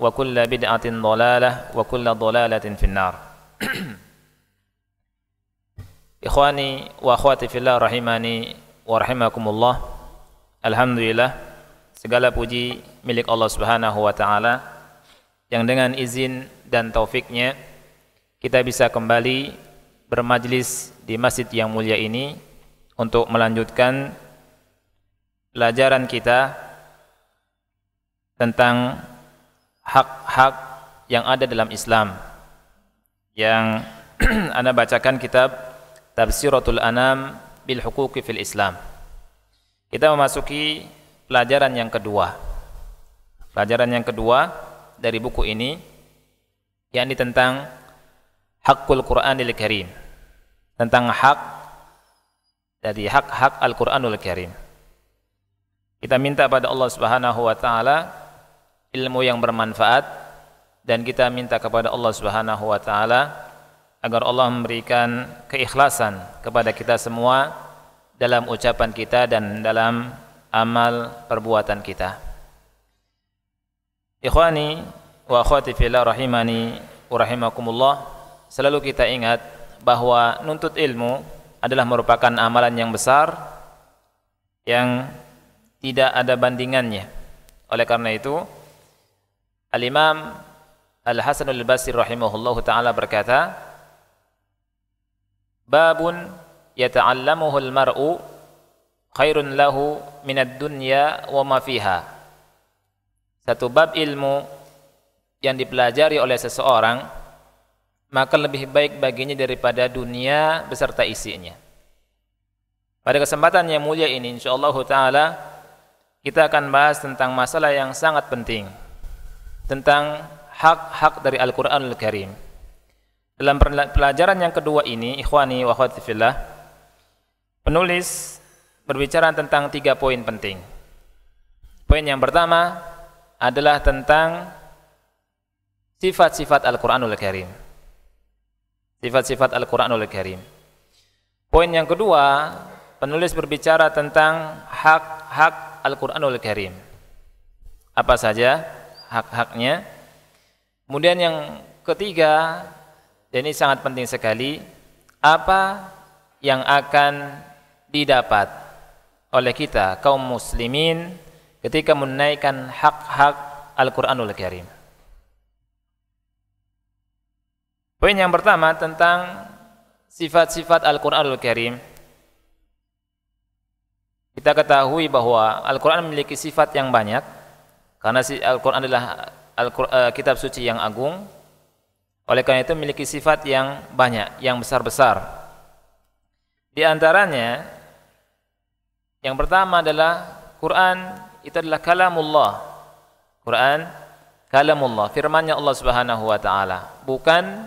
وكل بدعة ضلالة وكل ضلالة في النار finnar ikhwani wa akhwati رحمني rahimani wa rahimakumullah alhamdulillah segala puji milik Allah Subhanahu wa taala yang dengan izin dan taufiknya kita bisa kembali bermajlis di masjid yang mulia ini untuk melanjutkan pelajaran kita tentang hak-hak yang ada dalam Islam yang anda bacakan kitab Tafsiratul Anam bil Huquqi fil Islam. Kita memasuki pelajaran yang kedua. Pelajaran yang kedua dari buku ini yakni tentang Hakul Qur'anil Karim. Tentang hak dari hak-hak Al-Qur'anul Karim. Kita minta pada Allah Subhanahu wa taala ilmu yang bermanfaat dan kita minta kepada Allah Subhanahu wa taala agar Allah memberikan keikhlasan kepada kita semua dalam ucapan kita dan dalam amal perbuatan kita. Ikhwani wa akhwati fillah rahimani wa rahimakumullah, selalu kita ingat bahwa nuntut ilmu adalah merupakan amalan yang besar yang tidak ada bandingannya. Oleh karena itu, Al-Imam Al-Hasanul Basri rahimahullahu taala berkata, "Babun yata'allamuhu al-mar'u khairun lahu min ad-dunya wa ma fiha." Satu bab ilmu yang dipelajari oleh seseorang maka lebih baik baginya daripada dunia beserta isinya. Pada kesempatan yang mulia ini insyaallah taala kita akan bahas tentang masalah yang sangat penting tentang hak-hak dari Al-Qur'anul Al Karim. Dalam pelajaran yang kedua ini, ikhwani wa akhwati penulis berbicara tentang tiga poin penting. Poin yang pertama adalah tentang sifat-sifat Al-Qur'anul Karim. Sifat-sifat Al-Qur'anul Karim. Poin yang kedua, penulis berbicara tentang hak-hak Al-Qur'anul Karim. Apa saja? hak-haknya. Kemudian yang ketiga, dan ini sangat penting sekali, apa yang akan didapat oleh kita kaum muslimin ketika menaikkan hak-hak Al-Qur'anul Karim. Poin yang pertama tentang sifat-sifat Al-Qur'anul Karim. Kita ketahui bahwa Al-Qur'an memiliki sifat yang banyak karena si Al-Quran adalah Al uh, eh, kitab suci yang agung, oleh karena itu memiliki sifat yang banyak, yang besar-besar. Di antaranya, yang pertama adalah Quran itu adalah kalamullah. Quran kalamullah, firmannya Allah Subhanahu wa taala, bukan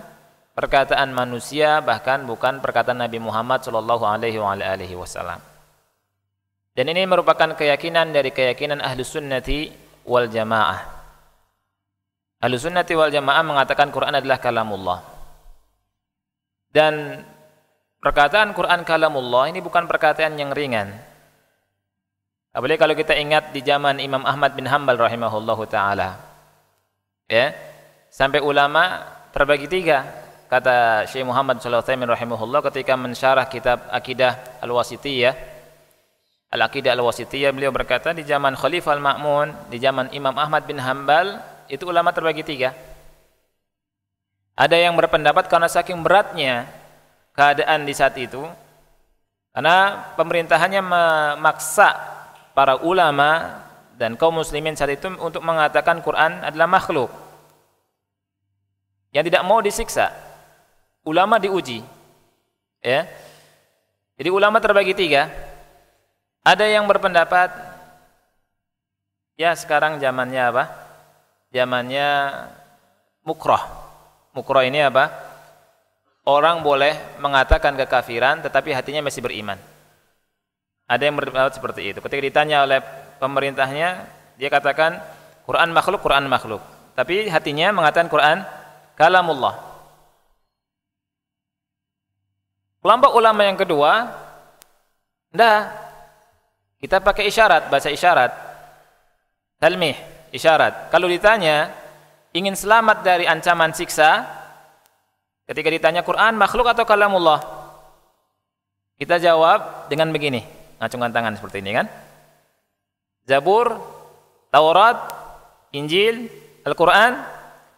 perkataan manusia bahkan bukan perkataan Nabi Muhammad sallallahu alaihi wasallam. Dan ini merupakan keyakinan dari keyakinan ahli sunnati wal jamaah. Sunnati wal jamaah mengatakan Quran adalah kalamullah. Dan perkataan Quran kalamullah ini bukan perkataan yang ringan. Apalagi kalau kita ingat di zaman Imam Ahmad bin Hambal rahimahullahu taala. Ya. Sampai ulama terbagi tiga kata Syekh Muhammad sallallahu alaihi rahimahullah ketika mensyarah kitab Akidah Al-Wasithiyah Al-Aqidah Al-Wasitiyah beliau berkata di zaman Khalifah Al-Ma'mun, di zaman Imam Ahmad bin Hambal, itu ulama terbagi tiga. Ada yang berpendapat karena saking beratnya keadaan di saat itu, karena pemerintahannya memaksa para ulama dan kaum muslimin saat itu untuk mengatakan Quran adalah makhluk. Yang tidak mau disiksa, ulama diuji. Ya. Jadi ulama terbagi tiga ada yang berpendapat ya sekarang zamannya apa? Zamannya mukroh. Mukroh ini apa? Orang boleh mengatakan kekafiran tetapi hatinya masih beriman. Ada yang berpendapat seperti itu. Ketika ditanya oleh pemerintahnya, dia katakan Quran makhluk, Quran makhluk. Tapi hatinya mengatakan Quran kalamullah. Kelompok ulama yang kedua, enggak, kita pakai isyarat, bahasa isyarat. Talmih, isyarat. Kalau ditanya, ingin selamat dari ancaman siksa, ketika ditanya Quran, makhluk atau kalamullah? Kita jawab dengan begini, ngacungkan tangan seperti ini kan. Zabur, Taurat, Injil, Al-Quran,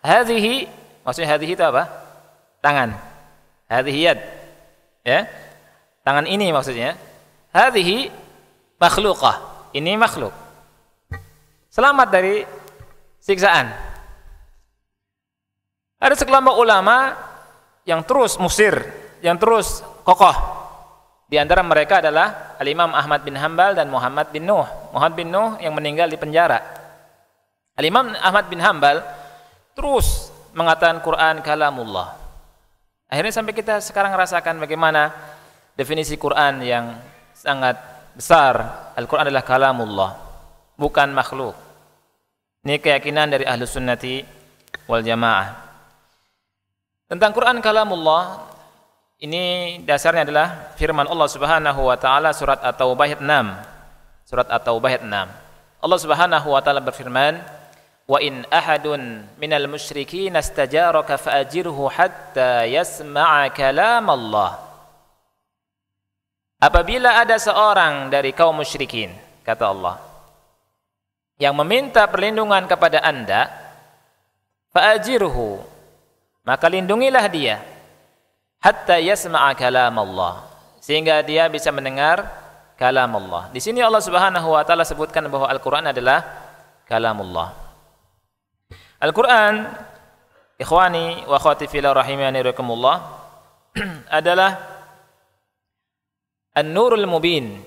hadhihi, maksudnya hadhihi itu apa? Tangan. Hadhihi Ya. Tangan ini maksudnya. Hadhihi makhlukah ini makhluk selamat dari siksaan ada sekelompok ulama yang terus musir yang terus kokoh di antara mereka adalah Al-Imam Ahmad bin Hambal dan Muhammad bin Nuh Muhammad bin Nuh yang meninggal di penjara Al-Imam Ahmad bin Hambal terus mengatakan Quran kalamullah akhirnya sampai kita sekarang rasakan bagaimana definisi Quran yang sangat besar Al-Quran adalah kalamullah bukan makhluk ini keyakinan dari ahlu sunnati wal jamaah tentang Quran kalamullah ini dasarnya adalah firman Allah subhanahu wa ta'ala surat At-Taubah 6 surat At-Taubah 6 Allah subhanahu wa ta'ala berfirman wa in ahadun minal musyriki nastajaraka fa'ajirhu hatta yasma'a kalamallah Allah apabila ada seorang dari kaum musyrikin kata Allah yang meminta perlindungan kepada Anda fa'ajirhu maka lindungilah dia hatta yasma'a kalam Allah sehingga dia bisa mendengar kalam Allah. Di sini Allah Subhanahu wa taala sebutkan bahwa Al-Qur'an adalah kalam Allah. Al-Qur'an ikhwani wa akhwati rahimani rahimakumullah adalah An-Nurul Mubin,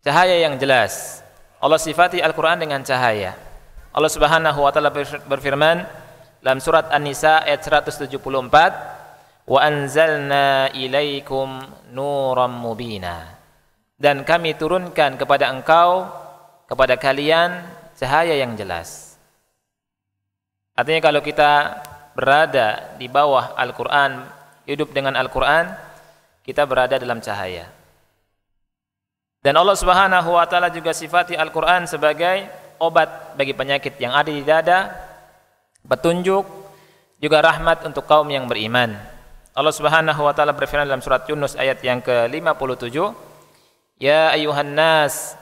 cahaya yang jelas. Allah sifati Al-Qur'an dengan cahaya. Allah Subhanahu wa taala berfirman dalam surat An-Nisa ayat 174, "Wa anzalna ilaikum nuram mubina." Dan kami turunkan kepada engkau kepada kalian cahaya yang jelas. Artinya kalau kita berada di bawah Al-Qur'an, hidup dengan Al-Qur'an, kita berada dalam cahaya. Dan Allah Subhanahu wa taala juga sifati Al-Qur'an sebagai obat bagi penyakit yang ada di dada, petunjuk juga rahmat untuk kaum yang beriman. Allah Subhanahu wa taala berfirman dalam surat Yunus ayat yang ke-57, "Ya ayuhan nas,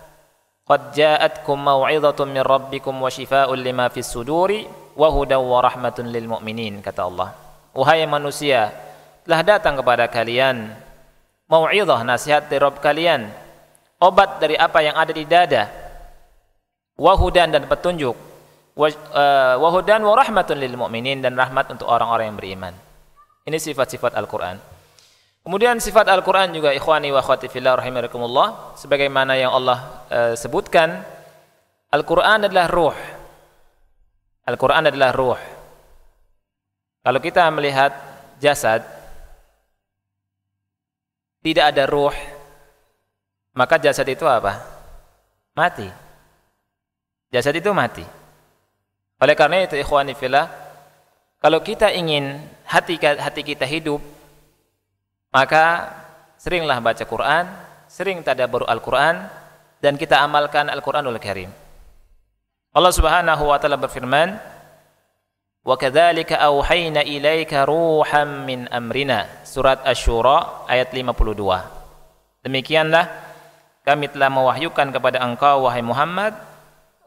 qad ja'atkum mau'izatun min rabbikum wa syifaa'un lima fis suduri wa hudaw wa rahmatun lil mu'minin," kata Allah. Wahai manusia, telah datang kepada kalian mau'izah nasihat dari Rabb kalian obat dari apa yang ada di dada wahudan dan petunjuk eh, wahudan wa rahmatun lil mu'minin dan rahmat untuk orang-orang yang beriman ini sifat-sifat Al-Qur'an kemudian sifat Al-Qur'an juga ikhwani wa akhwati fillah sebagaimana yang Allah eh, sebutkan Al-Qur'an adalah ruh Al-Qur'an adalah ruh kalau kita melihat jasad tidak ada ruh maka jasad itu apa? Mati. Jasad itu mati. Oleh karena itu ikhwani fillah, kalau kita ingin hati hati kita hidup, maka seringlah baca Quran, sering tadabbur Al-Quran dan kita amalkan Al-Qur'anul Karim. Allah Subhanahu wa taala berfirman, "Wa kadzalika auhayna ilaika ruham min amrina." Surat Asy-Syura ayat 52. Demikianlah kami telah mewahyukan kepada engkau wahai Muhammad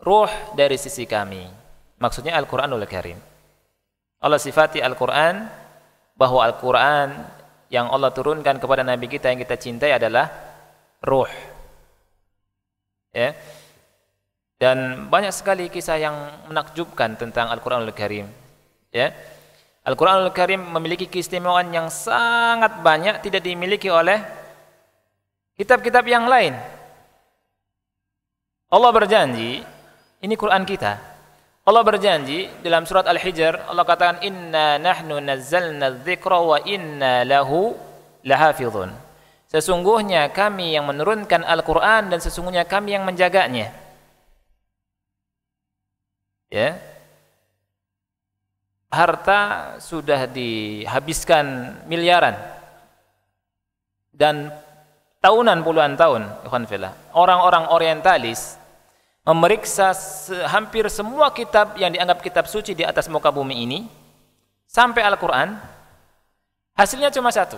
ruh dari sisi kami. Maksudnya Al-Qur'anul Karim. Allah sifati Al-Qur'an bahwa Al-Qur'an yang Allah turunkan kepada nabi kita yang kita cintai adalah ruh. Ya. Dan banyak sekali kisah yang menakjubkan tentang Al-Qur'anul Karim. Ya. Al-Qur'anul Karim memiliki keistimewaan yang sangat banyak tidak dimiliki oleh kitab-kitab yang lain. Allah berjanji, ini Quran kita. Allah berjanji dalam surat Al-Hijr, Allah katakan inna nahnu nazzalna dzikra wa inna lahu lahafizun. Sesungguhnya kami yang menurunkan Al-Qur'an dan sesungguhnya kami yang menjaganya. Ya. Harta sudah dihabiskan miliaran dan tahunan puluhan tahun orang-orang orientalis memeriksa hampir semua kitab yang dianggap kitab suci di atas muka bumi ini sampai Al-Quran hasilnya cuma satu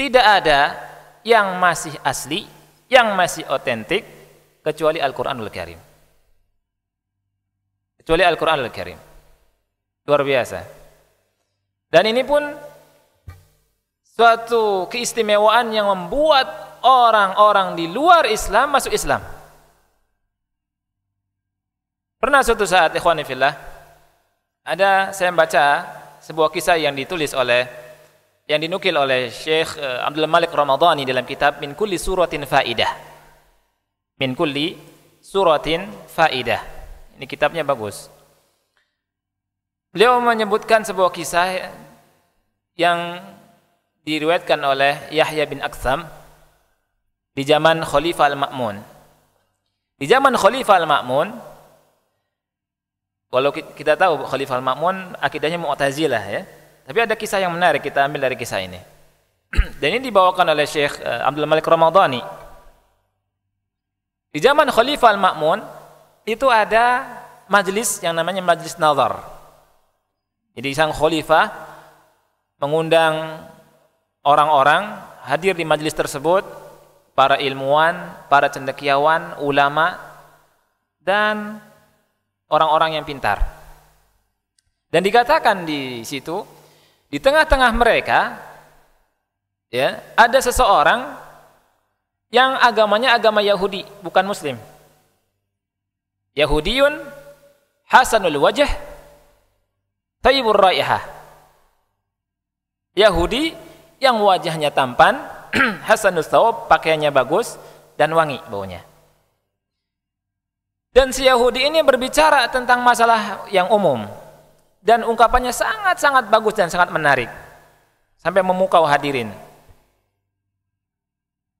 tidak ada yang masih asli yang masih otentik kecuali Al-Quranul Karim kecuali Al-Quranul Karim luar biasa dan ini pun suatu keistimewaan yang membuat orang-orang di luar Islam masuk Islam. Pernah suatu saat ikhwan fillah ada saya membaca sebuah kisah yang ditulis oleh yang dinukil oleh Syekh eh, Abdul Malik Ramadhani dalam kitab Min Kulli Suratin Faidah. Min Kulli Suratin Faidah. Ini kitabnya bagus. Beliau menyebutkan sebuah kisah yang diriwayatkan oleh Yahya bin Aksam di zaman Khalifah Al-Ma'mun. Di zaman Khalifah Al-Ma'mun kalau kita tahu Khalifah Al-Ma'mun akidahnya Mu'tazilah ya. Tapi ada kisah yang menarik kita ambil dari kisah ini. Dan ini dibawakan oleh Syekh eh, Abdul Malik Ramadhani. Di zaman Khalifah Al-Ma'mun itu ada majlis yang namanya Majlis nazar. Jadi sang khalifah mengundang orang-orang hadir di majelis tersebut, para ilmuwan, para cendekiawan, ulama, dan orang-orang yang pintar. Dan dikatakan di situ, di tengah-tengah mereka, ya, ada seseorang yang agamanya agama Yahudi, bukan Muslim. Yahudiyun Hasanul Wajah Tayyibur Raihah Yahudi yang wajahnya tampan, hasanus Taub, pakaiannya bagus dan wangi baunya. Dan si Yahudi ini berbicara tentang masalah yang umum dan ungkapannya sangat-sangat bagus dan sangat menarik sampai memukau hadirin.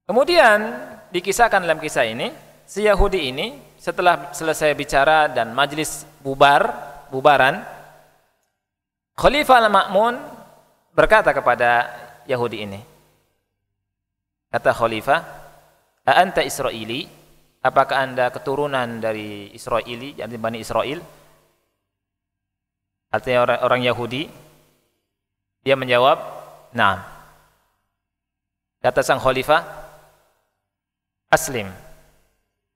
Kemudian dikisahkan dalam kisah ini, si Yahudi ini setelah selesai bicara dan majelis bubar, bubaran, Khalifah Al-Ma'mun berkata kepada Yahudi ini. Kata khalifah, "A anta Israili? Apakah Anda keturunan dari Israili, yakni Bani Israel?" Artinya orang, orang Yahudi. Dia menjawab, nah, Kata sang khalifah, "Aslim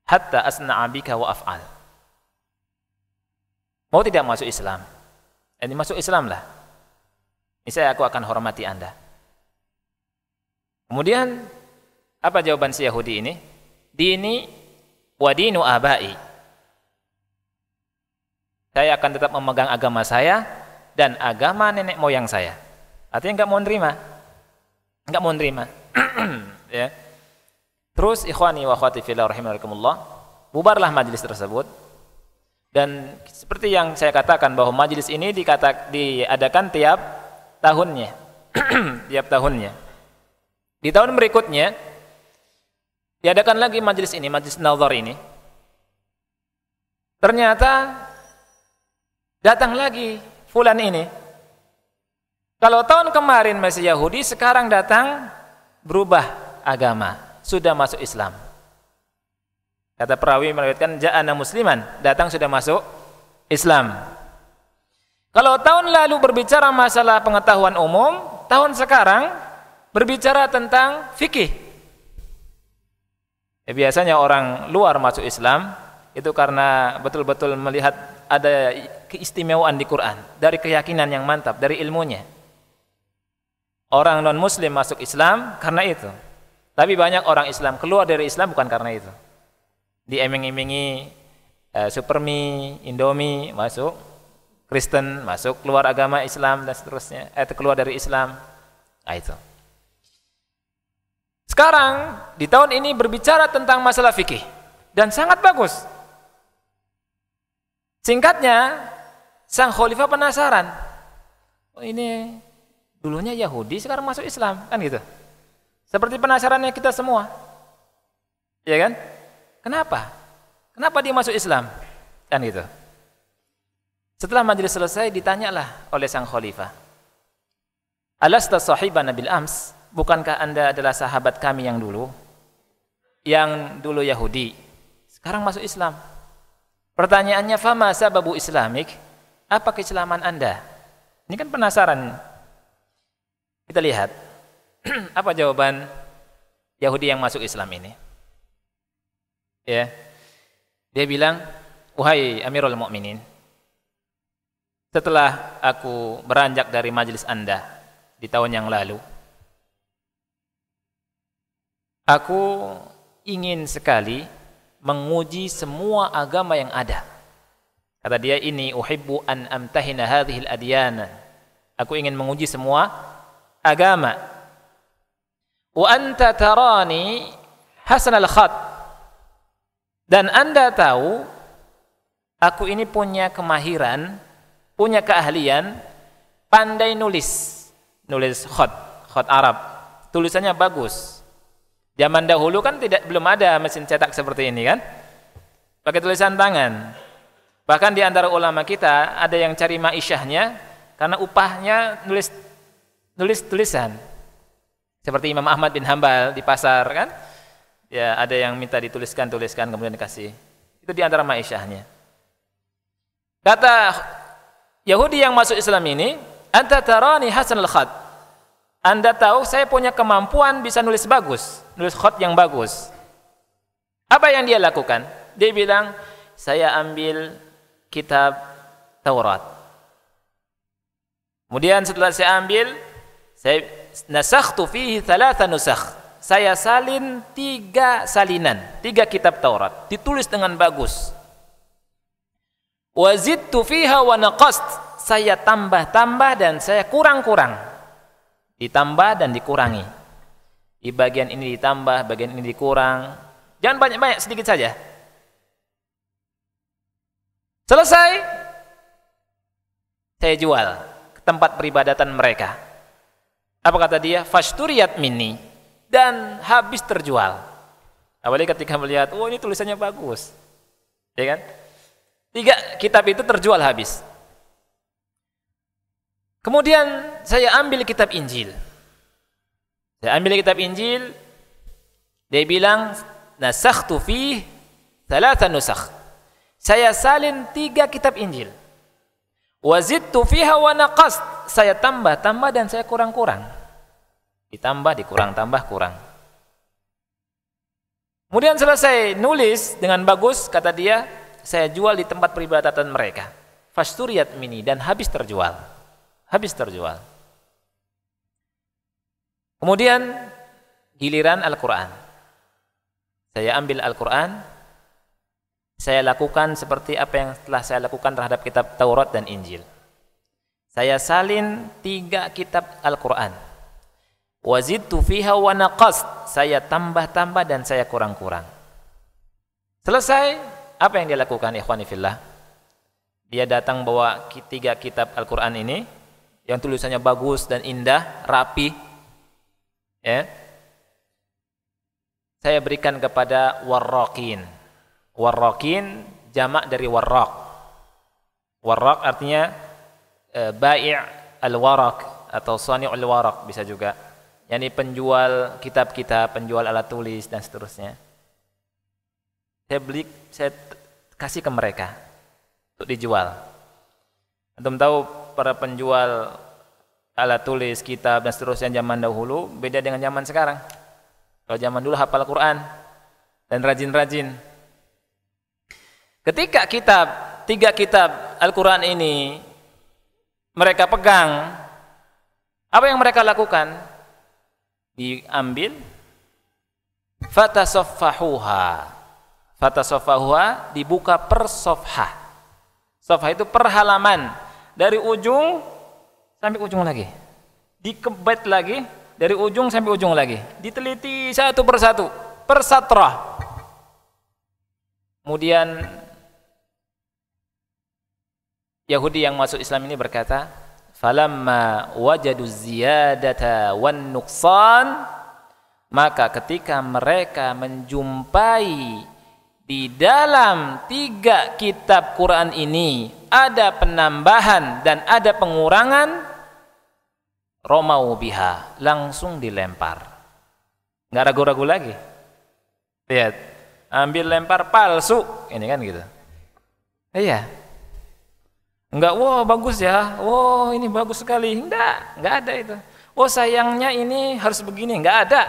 hatta asna bika wa af'al." Mau tidak masuk Islam? Ini masuk Islam lah. Ini saya aku akan hormati Anda. Kemudian apa jawaban si Yahudi ini? Dini wa dinu abai. Saya akan tetap memegang agama saya dan agama nenek moyang saya. Artinya nggak mau nerima. nggak mau nerima. ya. Terus ikhwani wa akhwati fillah rahimakumullah, bubarlah majelis tersebut. Dan seperti yang saya katakan bahwa majelis ini dikata diadakan tiap tahunnya. tiap tahunnya. Di tahun berikutnya diadakan lagi majelis ini, majelis nazar ini. Ternyata datang lagi fulan ini. Kalau tahun kemarin masih Yahudi, sekarang datang berubah agama, sudah masuk Islam. Kata perawi meriwayatkan ja'ana musliman, datang sudah masuk Islam. Kalau tahun lalu berbicara masalah pengetahuan umum, tahun sekarang berbicara tentang fikih. Ya, biasanya orang luar masuk Islam itu karena betul-betul melihat ada keistimewaan di Quran, dari keyakinan yang mantap, dari ilmunya. Orang non-muslim masuk Islam karena itu. Tapi banyak orang Islam keluar dari Islam bukan karena itu. Diiming-imingi eh, supermi, indomie masuk, Kristen masuk, keluar agama Islam dan seterusnya, eh keluar dari Islam. Nah itu. Sekarang di tahun ini berbicara tentang masalah fikih dan sangat bagus. Singkatnya, sang khalifah penasaran. Oh ini dulunya Yahudi sekarang masuk Islam kan gitu. Seperti penasarannya kita semua. Ya kan? Kenapa? Kenapa dia masuk Islam? Kan gitu. Setelah majelis selesai ditanyalah oleh sang khalifah. Alasta sahiban nabil ams? bukankah Anda adalah sahabat kami yang dulu? Yang dulu Yahudi, sekarang masuk Islam. Pertanyaannya, fama sababu islamik? Apa keislaman Anda? Ini kan penasaran. Kita lihat. apa jawaban Yahudi yang masuk Islam ini? Ya. Dia bilang, "Wahai Amirul Mukminin, setelah aku beranjak dari majelis Anda di tahun yang lalu, Aku ingin sekali menguji semua agama yang ada. Kata dia ini uhibbu an amtahina hadhihi al-adyan. Aku ingin menguji semua agama. Wa anta tarani hasan al-khat. Dan Anda tahu aku ini punya kemahiran, punya keahlian pandai nulis, nulis khat, khat Arab. Tulisannya bagus. Zaman dahulu kan tidak belum ada mesin cetak seperti ini kan? Pakai tulisan tangan. Bahkan di antara ulama kita ada yang cari ma'isyahnya karena upahnya nulis nulis tulisan. Seperti Imam Ahmad bin Hambal di pasar kan? Ya, ada yang minta dituliskan tuliskan kemudian dikasih. Itu di antara ma'isyahnya. Kata Yahudi yang masuk Islam ini, "Anta tarani al khat." Anda tahu saya punya kemampuan bisa nulis bagus, nulis khot yang bagus. Apa yang dia lakukan? Dia bilang, saya ambil kitab Taurat. Kemudian setelah saya ambil, saya nasakhtu fihi thalatha nusakh. Saya salin tiga salinan, tiga kitab Taurat, ditulis dengan bagus. Wazidtu fiha wa Saya tambah-tambah dan saya kurang-kurang Ditambah dan dikurangi. Di bagian ini ditambah, bagian ini dikurang. Jangan banyak-banyak, sedikit saja. Selesai. Saya jual ke tempat peribadatan mereka. Apa kata dia? Fasturiyat mini dan habis terjual. awalnya ketika melihat, oh ini tulisannya bagus. Ya kan? Tiga kitab itu terjual habis. Kemudian saya ambil kitab Injil. Saya ambil kitab Injil, dia bilang nasakhtu fi thalatha nusakh. Saya salin tiga kitab Injil. Wazidtu fiha wa naqas. Saya tambah, tambah dan saya kurang-kurang. Ditambah, dikurang, tambah, kurang. Kemudian selesai nulis dengan bagus, kata dia, saya jual di tempat peribadatan mereka. Fasturiyat mini dan habis terjual habis terjual. Kemudian giliran Al-Quran. Saya ambil Al-Quran, saya lakukan seperti apa yang telah saya lakukan terhadap kitab Taurat dan Injil. Saya salin tiga kitab Al-Quran. Wazidtu fiha wa naqas. Saya tambah-tambah dan saya kurang-kurang. Selesai, apa yang dia lakukan ikhwanifillah? Dia datang bawa tiga kitab Al-Quran ini, yang tulisannya bagus dan indah, rapi. Ya. Saya berikan kepada warrokin. Warrokin jamak dari warrok. Warrok artinya e, bai' al waraq atau al-waraq bisa juga. Yani penjual kitab kita, penjual alat tulis dan seterusnya. Saya beli, saya kasih ke mereka untuk dijual. Antum tahu para penjual alat tulis, kitab dan seterusnya zaman dahulu beda dengan zaman sekarang. Kalau zaman dulu hafal Quran dan rajin-rajin. Ketika kitab, tiga kitab Al-Quran ini mereka pegang, apa yang mereka lakukan? Diambil, fatasofahuha sofahuha dibuka per sofha. Sofha itu per halaman dari ujung sampai ujung lagi dikebet lagi dari ujung sampai ujung lagi diteliti satu persatu persatra kemudian Yahudi yang masuk Islam ini berkata falamma wajadu ziyadata wan nuqsan maka ketika mereka menjumpai di dalam tiga kitab Quran ini ada penambahan dan ada pengurangan romau biha langsung dilempar nggak ragu-ragu lagi lihat ambil lempar palsu ini kan gitu iya nggak wow, bagus ya wow ini bagus sekali enggak nggak ada itu Wow sayangnya ini harus begini nggak ada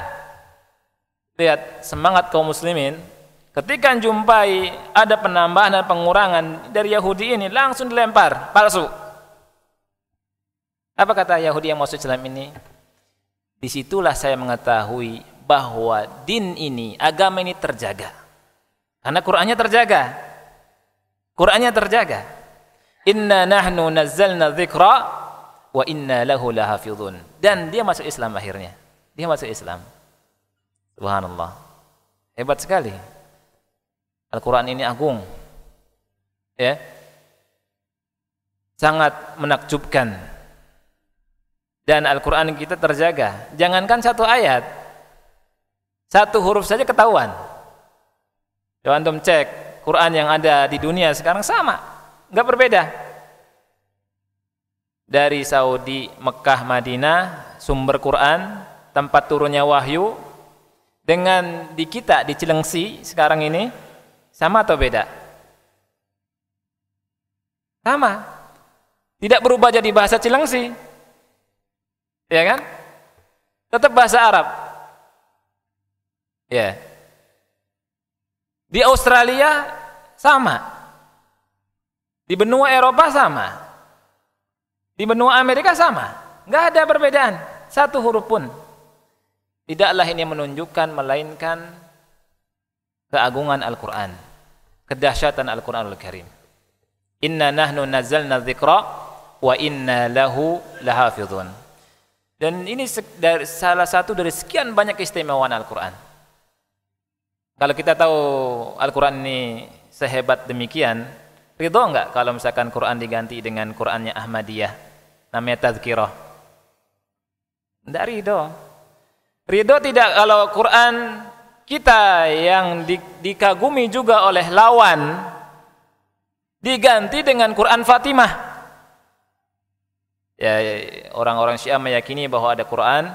lihat semangat kaum muslimin Ketika jumpai ada penambahan dan pengurangan dari Yahudi ini langsung dilempar palsu. Apa kata Yahudi yang masuk Islam ini? Disitulah saya mengetahui bahwa din ini, agama ini terjaga. Karena Qur'annya terjaga. Qur'annya terjaga. Inna nahnu nazzalna dzikra wa inna lahu lahafizun. Dan dia masuk Islam akhirnya. Dia masuk Islam. Subhanallah. Hebat sekali. Al-Quran ini agung ya sangat menakjubkan dan Al-Quran kita terjaga jangankan satu ayat satu huruf saja ketahuan kalau antum cek Quran yang ada di dunia sekarang sama nggak berbeda dari Saudi, Mekah, Madinah, sumber Quran, tempat turunnya wahyu, dengan di kita di Cilengsi sekarang ini sama atau beda? Sama. Tidak berubah jadi bahasa Cilengsi. Ya kan? Tetap bahasa Arab. Ya. Di Australia sama. Di benua Eropa sama. Di benua Amerika sama. Nggak ada perbedaan. Satu huruf pun. Tidaklah ini menunjukkan melainkan keagungan Al-Quran, kedahsyatan Al-Quranul Karim. Inna nahnu nazzalna dzikra wa inna lahu lahafidhun. Dan ini dari salah satu dari sekian banyak keistimewaan Al-Quran. Kalau kita tahu Al-Quran ini sehebat demikian, ridho enggak kalau misalkan Quran diganti dengan Qurannya Ahmadiyah, namanya Tazkirah? Tidak ridho. Ridho tidak kalau Quran kita yang di, dikagumi juga oleh lawan diganti dengan Quran Fatimah. Ya, ya orang-orang Syiah meyakini bahwa ada Quran.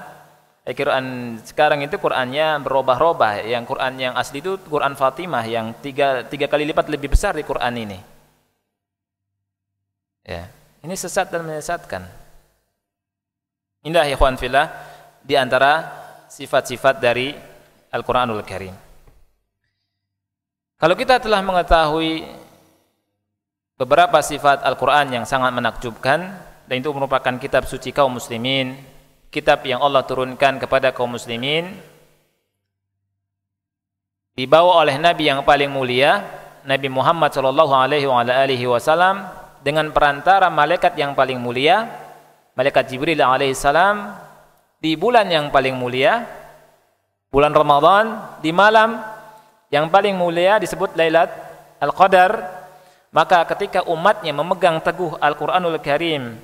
Eh, Quran sekarang itu Qurannya berubah-ubah. Yang Quran yang asli itu Quran Fatimah yang tiga, tiga kali lipat lebih besar di Quran ini. Ya, ini sesat dan menyesatkan. Indah ya kawan Villa di antara sifat-sifat dari Al-Quranul Karim. Kalau kita telah mengetahui beberapa sifat Al-Quran yang sangat menakjubkan, dan itu merupakan kitab suci kaum muslimin, kitab yang Allah turunkan kepada kaum muslimin, dibawa oleh Nabi yang paling mulia, Nabi Muhammad Shallallahu Alaihi Wasallam dengan perantara malaikat yang paling mulia, malaikat Jibril Salam, di bulan yang paling mulia, bulan Ramadan di malam yang paling mulia disebut Lailat Al-Qadar maka ketika umatnya memegang teguh Al-Qur'anul Karim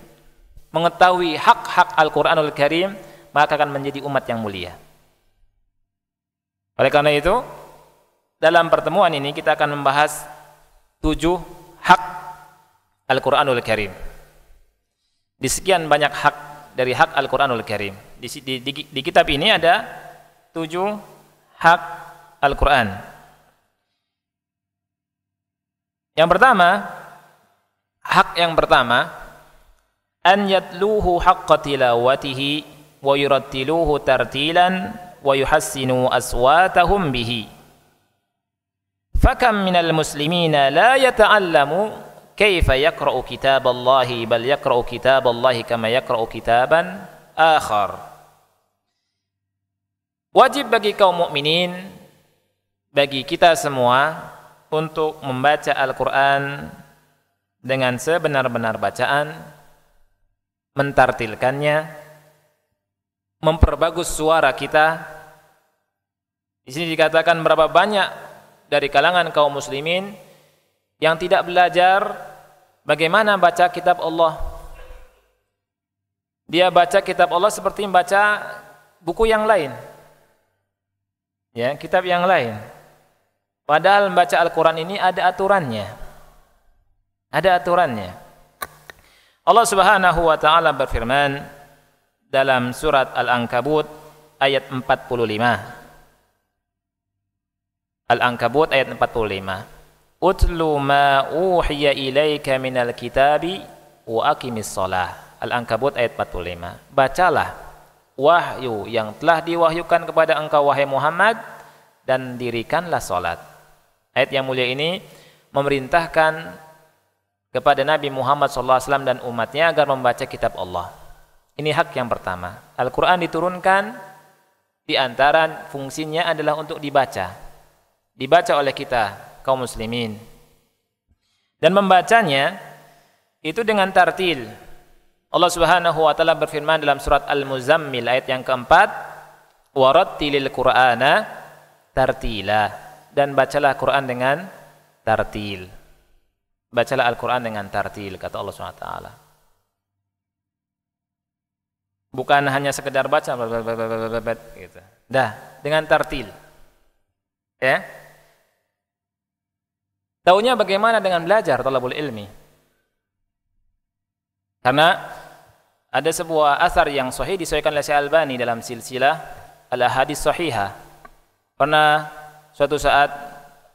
mengetahui hak-hak Al-Qur'anul Karim maka akan menjadi umat yang mulia oleh karena itu dalam pertemuan ini kita akan membahas tujuh hak Al-Qur'anul Karim di sekian banyak hak dari hak Al-Qur'anul Karim di, di, di, di kitab ini ada tujuh hak Al-Quran. Yang pertama, hak yang pertama, an yatluhu haqqa tilawatihi wa yurattiluhu tartilan wa yuhassinu aswatahum bihi. فكم من المسلمين لا يتعلم كيف يقرأ كتاب الله بل يقرأ كتاب الله كما يقرأ كتابا آخر Wajib bagi kaum mukminin bagi kita semua untuk membaca Al-Qur'an dengan sebenar-benar bacaan, mentartilkannya, memperbagus suara kita. Di sini dikatakan berapa banyak dari kalangan kaum muslimin yang tidak belajar bagaimana baca kitab Allah. Dia baca kitab Allah seperti membaca buku yang lain ya kitab yang lain padahal membaca Al-Quran ini ada aturannya ada aturannya Allah subhanahu wa ta'ala berfirman dalam surat Al-Ankabut ayat 45 Al-Ankabut ayat 45 Utlu ma uhiya ilaika minal kitabi wa aqimis salah Al-Ankabut ayat 45 Bacalah wahyu yang telah diwahyukan kepada engkau wahai Muhammad dan dirikanlah solat. Ayat yang mulia ini memerintahkan kepada Nabi Muhammad SAW dan umatnya agar membaca kitab Allah. Ini hak yang pertama. Al-Quran diturunkan di antara fungsinya adalah untuk dibaca. Dibaca oleh kita, kaum muslimin. Dan membacanya itu dengan tartil, Allah Subhanahu wa taala berfirman dalam surat Al-Muzammil ayat yang keempat, "Warattilil Qur'ana tartila." Dan bacalah Quran dengan tartil. Bacalah Al-Qur'an dengan tartil kata Allah Swt. Bukan hanya sekedar baca gitu. Dah, dengan tartil. Ya. Taunya bagaimana dengan belajar talabul ilmi? Karena ada sebuah asar yang sahih disahihkan oleh Syekh Albani dalam silsilah al hadis sahihah. Pernah suatu saat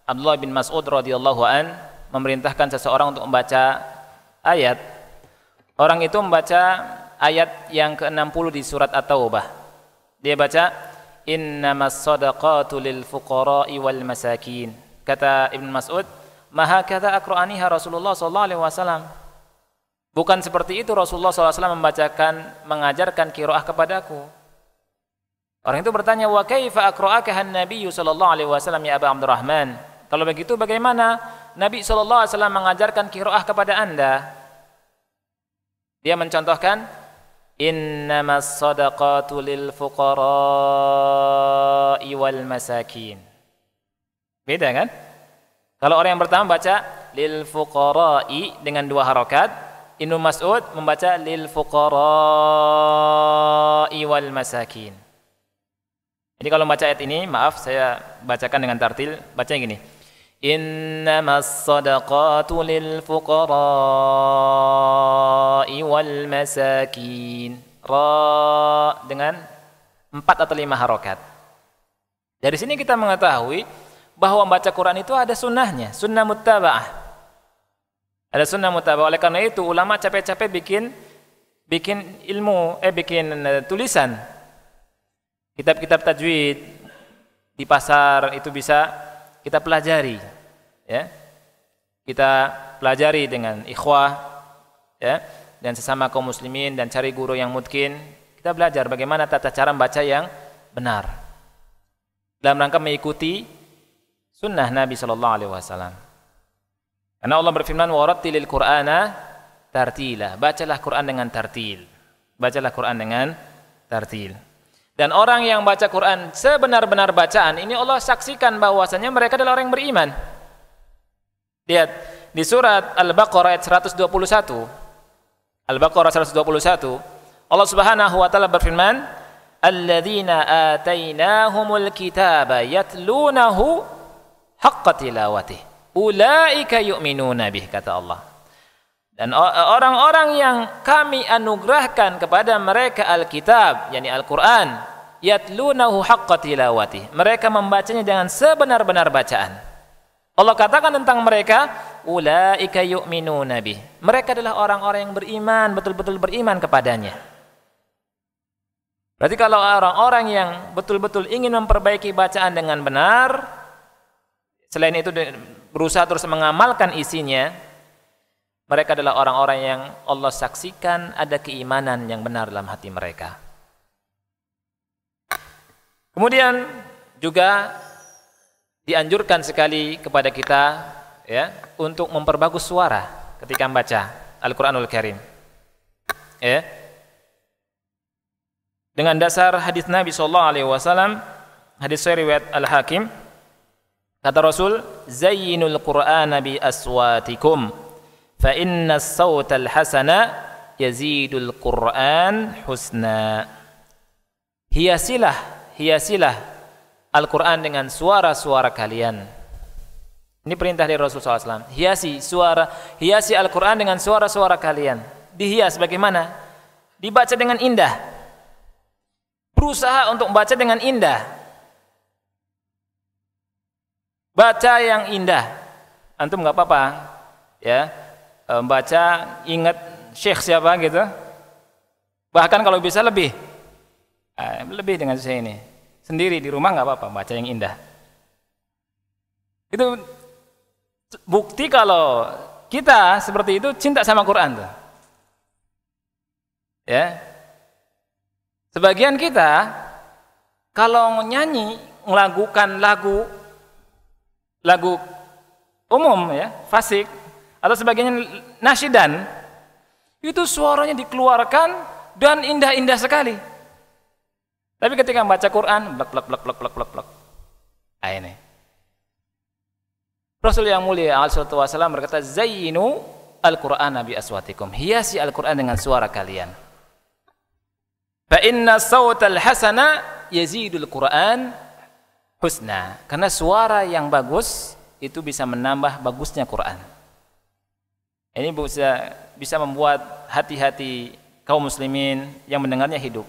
Abdullah bin Mas'ud radhiyallahu an memerintahkan seseorang untuk membaca ayat. Orang itu membaca ayat yang ke-60 di surat At-Taubah. Dia baca innamas sadaqatu lil fuqara'i wal masakin. Kata Ibn Mas'ud, "Maha kata akra'aniha Rasulullah sallallahu alaihi wasallam." Bukan seperti itu Rasulullah SAW membacakan, mengajarkan kiroah kepadaku. Orang itu bertanya, wa kaifa akro'akahan Nabi Sallallahu Alaihi Wasallam ya Abu Abdurrahman. Kalau begitu bagaimana Nabi Sallallahu Alaihi Wasallam mengajarkan kiroah kepada anda? Dia mencontohkan, Inna sadaqatu lil fuqara'i wal masakin. Beda kan? Kalau orang yang pertama baca lil fuqara'i dengan dua harokat, Ibnu Mas'ud membaca lil fuqara'i wal masakin. Jadi kalau baca ayat ini, maaf saya bacakan dengan tartil, bacanya gini. Innamas sadaqatu lil fuqara'i wal masakin. Ra dengan empat atau lima harokat. Dari sini kita mengetahui bahwa membaca Quran itu ada sunnahnya, sunnah muttaba'ah. Ada sunnah mutabah. Oleh karena itu ulama capek-capek bikin bikin ilmu eh bikin uh, tulisan kitab-kitab tajwid di pasar itu bisa kita pelajari ya. Kita pelajari dengan ikhwah ya dan sesama kaum muslimin dan cari guru yang mungkin kita belajar bagaimana tata cara membaca yang benar dalam rangka mengikuti sunnah Nabi Shallallahu Alaihi Wasallam. Karena Allah berfirman warattilil Qur'ana tartila. Bacalah Quran dengan tartil. Bacalah Quran dengan tartil. Dan orang yang baca Quran sebenar-benar bacaan ini Allah saksikan bahwasanya mereka adalah orang yang beriman. Lihat di surat Al-Baqarah ayat 121. Al-Baqarah 121. Allah Subhanahu wa taala berfirman, "Alladzina atainahumul kitaba yatlunahu haqqa tilawatihi." ulaika yu'minuna bih kata Allah. Dan orang-orang yang kami anugerahkan kepada mereka Alkitab, yakni Al-Qur'an, yatlunahu haqqa tilawati. Mereka membacanya dengan sebenar-benar bacaan. Allah katakan tentang mereka, ulaika yu'minuna nabi Mereka adalah orang-orang yang beriman, betul-betul beriman kepadanya. Berarti kalau orang-orang yang betul-betul ingin memperbaiki bacaan dengan benar, selain itu berusaha terus mengamalkan isinya, mereka adalah orang-orang yang Allah saksikan ada keimanan yang benar dalam hati mereka. Kemudian juga dianjurkan sekali kepada kita ya untuk memperbagus suara ketika membaca Al-Qur'anul Karim. Ya. Dengan dasar hadis Nabi sallallahu alaihi wasallam, hadis riwayat Al-Hakim Kata Rasul, "Zayyinul Qur'ana bi aswatikum fa inna as-sautal hasana yazidul Qur'an husna." Hiasilah, hiasilah Al-Qur'an dengan suara-suara kalian. Ini perintah dari Rasul SAW. Hiasi suara, hiasi Al-Quran dengan suara-suara kalian. Dihias bagaimana? Dibaca dengan indah. Berusaha untuk membaca dengan indah Baca yang indah. Antum nggak apa-apa. Ya. E, baca ingat syekh siapa gitu. Bahkan kalau bisa lebih. E, lebih dengan saya ini. Sendiri di rumah nggak apa-apa, baca yang indah. Itu bukti kalau kita seperti itu cinta sama Quran tuh. Ya. Sebagian kita kalau nyanyi melakukan lagu lagu umum ya, fasik atau sebagainya nasidan itu suaranya dikeluarkan dan indah-indah sekali. Tapi ketika membaca Quran, blak blak blak blak blak blak blak. Ah ini. Rasul yang mulia alaihi wasallam berkata, "Zayyinu al-Qur'an bi aswatikum." Hiasi Al-Qur'an dengan suara kalian. Fa inna Al hasana yazidul Qur'an husna karena suara yang bagus itu bisa menambah bagusnya Quran ini bisa bisa membuat hati-hati kaum muslimin yang mendengarnya hidup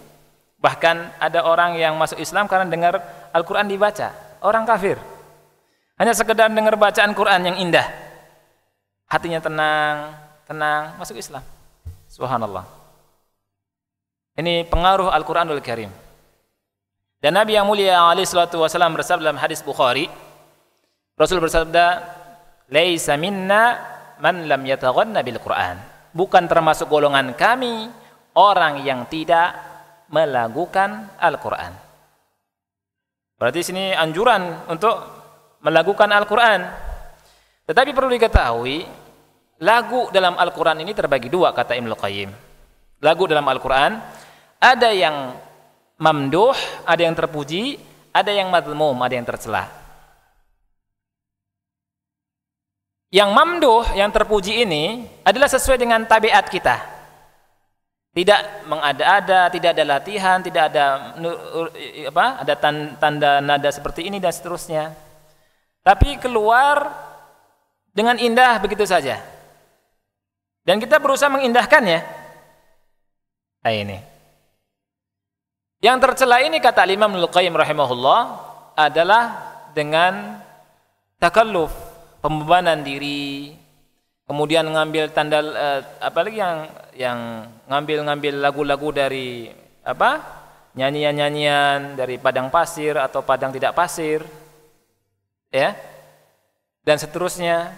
bahkan ada orang yang masuk Islam karena dengar Al-Quran dibaca orang kafir hanya sekedar dengar bacaan Quran yang indah hatinya tenang tenang masuk Islam subhanallah ini pengaruh Al-Quranul quran Karim dan Nabi yang mulia alaihi salatu wasallam bersabda dalam hadis Bukhari, Rasul bersabda, "Laisa minna man lam yataghanna bil Qur'an." Bukan termasuk golongan kami orang yang tidak melakukan Al-Qur'an. Berarti sini anjuran untuk melakukan Al-Qur'an. Tetapi perlu diketahui, lagu dalam Al-Qur'an ini terbagi dua kata Ibnu Qayyim. Lagu dalam Al-Qur'an ada yang mamduh, ada yang terpuji, ada yang madmum, ada yang tercela. Yang mamduh, yang terpuji ini adalah sesuai dengan tabiat kita. Tidak mengada-ada, tidak ada latihan, tidak ada apa? Ada tanda nada seperti ini dan seterusnya. Tapi keluar dengan indah begitu saja. Dan kita berusaha mengindahkannya. Nah, ini. Yang tercela ini kata Imam Al-Qayyim rahimahullah adalah dengan takalluf, pembebanan diri, kemudian ngambil tanda eh, apalagi yang yang ngambil-ngambil lagu-lagu dari apa? nyanyian-nyanyian dari padang pasir atau padang tidak pasir. Ya. Dan seterusnya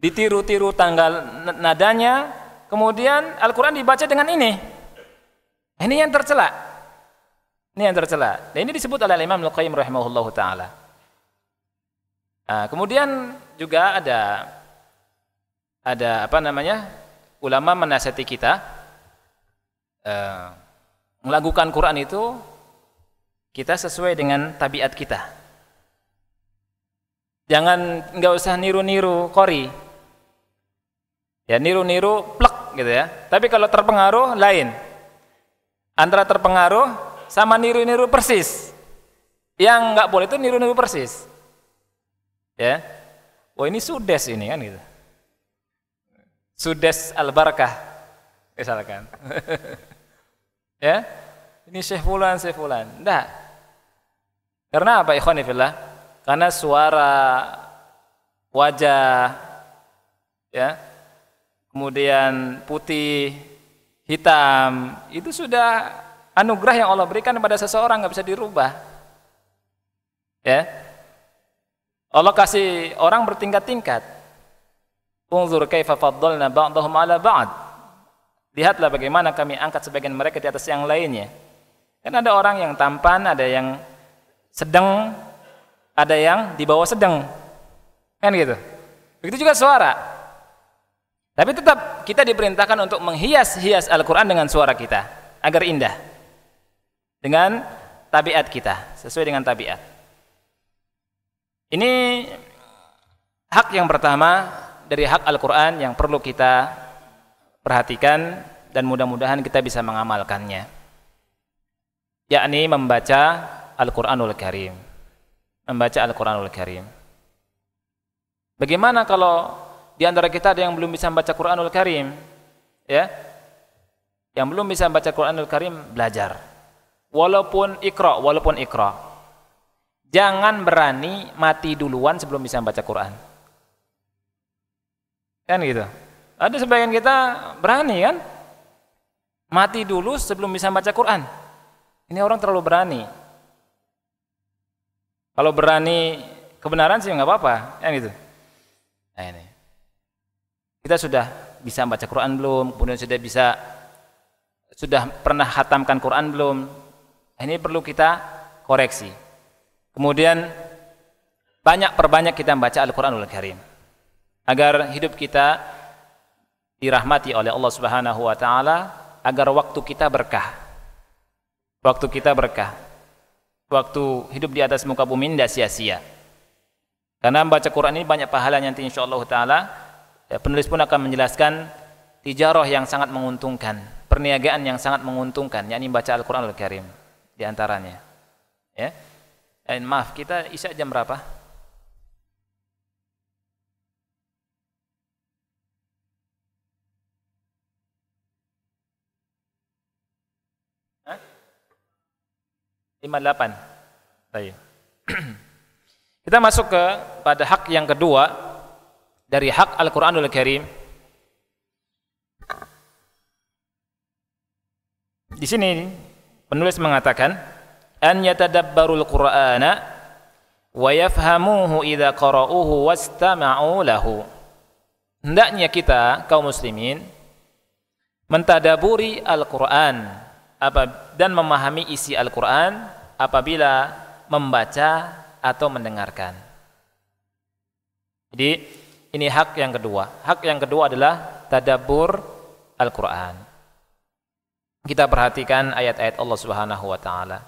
ditiru-tiru tanggal nadanya, kemudian Al-Qur'an dibaca dengan ini. Ini yang tercela. Ini yang tercela. Dan ini disebut oleh Imam Al-Qayyim rahimahullahu taala. Nah, kemudian juga ada ada apa namanya? ulama menasihati kita eh, melakukan Quran itu kita sesuai dengan tabiat kita. Jangan nggak usah niru-niru kori. Ya niru-niru plek gitu ya. Tapi kalau terpengaruh lain. Antara terpengaruh sama niru-niru persis. Yang nggak boleh itu niru-niru persis. Ya. Wah oh, ini sudes ini kan gitu. Sudes al-barakah misalkan. ya. Ini Syekh Fulan, Syekh Fulan. Enggak. Karena apa ikhwan fillah? Karena suara wajah ya. Kemudian putih hitam itu sudah anugerah yang Allah berikan kepada seseorang nggak bisa dirubah ya Allah kasih orang bertingkat-tingkat unzur kaifa faddalna ba'dahum ala ba'd lihatlah bagaimana kami angkat sebagian mereka di atas yang lainnya kan ada orang yang tampan ada yang sedang ada yang di bawah sedang kan gitu begitu juga suara tapi tetap kita diperintahkan untuk menghias-hias Al-Quran dengan suara kita agar indah dengan tabiat kita sesuai dengan tabiat. Ini hak yang pertama dari hak Al-Quran yang perlu kita perhatikan dan mudah-mudahan kita bisa mengamalkannya yakni membaca Al-Quranul Karim membaca Al-Quranul Karim bagaimana kalau di antara kita ada yang belum bisa membaca Quranul Karim, ya. Yang belum bisa membaca Quranul Karim belajar. Walaupun ikra, walaupun ikra. Jangan berani mati duluan sebelum bisa membaca Quran. Kan gitu. Ada sebagian kita berani kan? Mati dulu sebelum bisa membaca Quran. Ini orang terlalu berani. Kalau berani kebenaran sih nggak apa-apa, kan gitu. Nah ini. Kita sudah bisa baca Quran belum? Kemudian sudah bisa sudah pernah hatamkan Quran belum? Ini perlu kita koreksi. Kemudian banyak perbanyak kita membaca Al-Qur'anul quran Karim agar hidup kita dirahmati oleh Allah Subhanahu wa taala, agar waktu kita berkah. Waktu kita berkah. Waktu hidup di atas muka bumi tidak sia-sia. Karena membaca Quran ini banyak pahalanya nanti insyaallah taala Ya, penulis pun akan menjelaskan tijarah yang sangat menguntungkan, perniagaan yang sangat menguntungkan, yakni baca Al-Qur'an Al-Karim di antaranya. Ya. Eh, maaf, kita Isya jam berapa? Hah? 58. Baik. Kita masuk ke pada hak yang kedua dari hak Al-Quranul Karim di sini penulis mengatakan an yatadabbarul qur'ana wa yafhamuhu idza qara'uhu wastama'u lahu hendaknya kita kaum muslimin mentadaburi Al-Qur'an dan memahami isi Al-Qur'an apabila membaca atau mendengarkan jadi ini hak yang kedua. Hak yang kedua adalah tadabur Al-Qur'an. Kita perhatikan ayat-ayat Allah Subhanahu wa taala.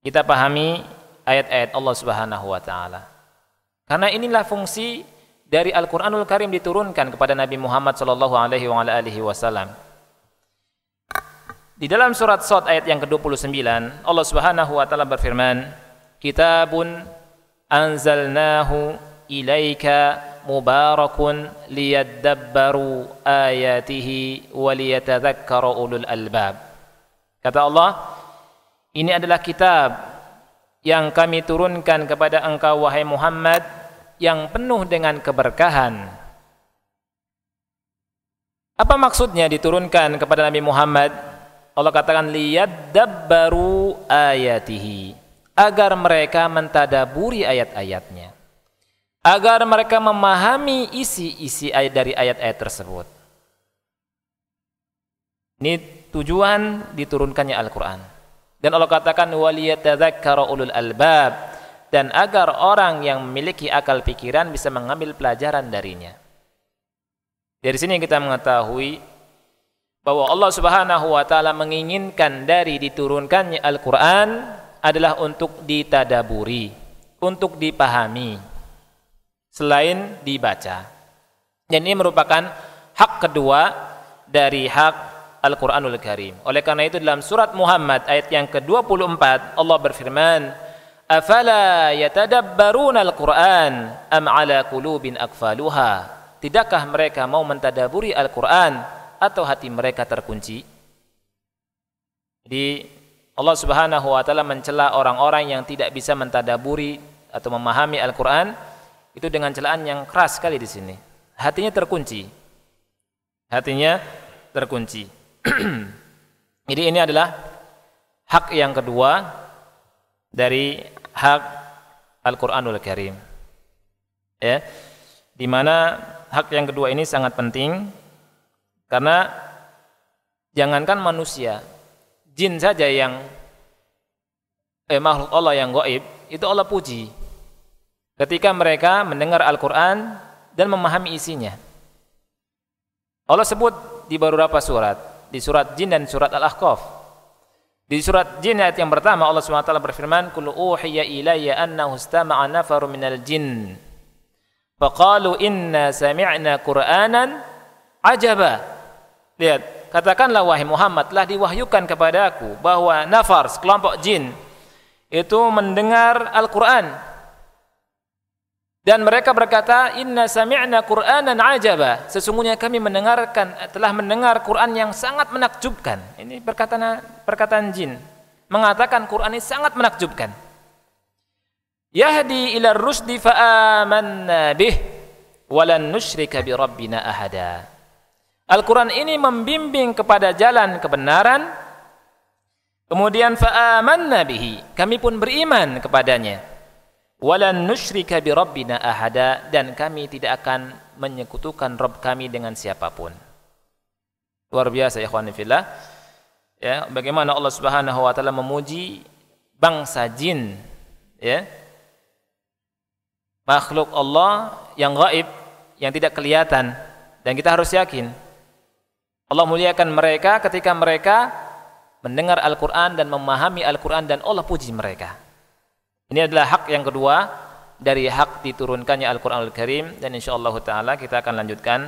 Kita pahami ayat-ayat Allah Subhanahu wa taala. Karena inilah fungsi dari Al-Qur'anul Karim diturunkan kepada Nabi Muhammad sallallahu alaihi wasallam. Di dalam surat Sot ayat yang ke-29, Allah Subhanahu wa taala berfirman, "Kitabun anzalnahu إليك مبارك liyadabbaru آياته وليتذكر liyatadhakkara الألباب Kata Allah, ini adalah kitab yang kami turunkan kepada engkau wahai Muhammad yang penuh dengan keberkahan. Apa maksudnya diturunkan kepada Nabi Muhammad? Allah katakan dabbaru ayatihi agar mereka mentadaburi ayat-ayatnya agar mereka memahami isi-isi ayat dari ayat-ayat tersebut. Ini tujuan diturunkannya Al-Qur'an. Dan Allah katakan waliyatadzakkara ulul albab dan agar orang yang memiliki akal pikiran bisa mengambil pelajaran darinya. Dari sini kita mengetahui bahwa Allah Subhanahu wa taala menginginkan dari diturunkannya Al-Qur'an adalah untuk ditadaburi, untuk dipahami selain dibaca. Dan ini merupakan hak kedua dari hak Al-Quranul Karim. Oleh karena itu dalam surat Muhammad ayat yang ke-24 Allah berfirman, Afala yatadabbaruna al-Quran am ala kulubin akfaluha. Tidakkah mereka mau mentadaburi Al-Quran atau hati mereka terkunci? Jadi Allah Subhanahu wa taala mencela orang-orang yang tidak bisa mentadaburi atau memahami Al-Quran itu dengan celaan yang keras sekali di sini. Hatinya terkunci. Hatinya terkunci. Jadi ini adalah hak yang kedua dari hak Al-Qur'anul Karim. Ya. Di mana hak yang kedua ini sangat penting karena jangankan manusia, jin saja yang eh, makhluk Allah yang gaib itu Allah puji ketika mereka mendengar Al-Quran dan memahami isinya. Allah sebut di beberapa surat, di surat jin dan surat Al-Ahqaf. Di surat jin ayat yang pertama Allah SWT berfirman, Kulu uhiya ilayya annahu istama'a nafaru minal jin. Faqalu inna sami'na Qur'anan ajaba. Lihat, katakanlah wahai Muhammad, telah diwahyukan kepadaku bahwa nafar, sekelompok jin, itu mendengar Al-Quran dan mereka berkata inna sami'na qur'anan ajaba sesungguhnya kami mendengarkan telah mendengar Quran yang sangat menakjubkan ini perkataan perkataan jin mengatakan Quran ini sangat menakjubkan yahdi ila rusdi fa amanna bih walan nusyrika bi rabbina ahada Al-Quran ini membimbing kepada jalan kebenaran kemudian fa amanna bihi kami pun beriman kepadanya walan nushrika bi rabbina ahada dan kami tidak akan menyekutukan Rabb kami dengan siapapun. Luar biasa ya fillah. Ya, bagaimana Allah Subhanahu wa taala memuji bangsa jin ya. Makhluk Allah yang gaib, yang tidak kelihatan dan kita harus yakin Allah muliakan mereka ketika mereka mendengar Al-Qur'an dan memahami Al-Qur'an dan Allah puji mereka. Ini adalah hak yang kedua dari hak diturunkannya Al-Quranul Karim dan insya Allah Ta'ala kita akan lanjutkan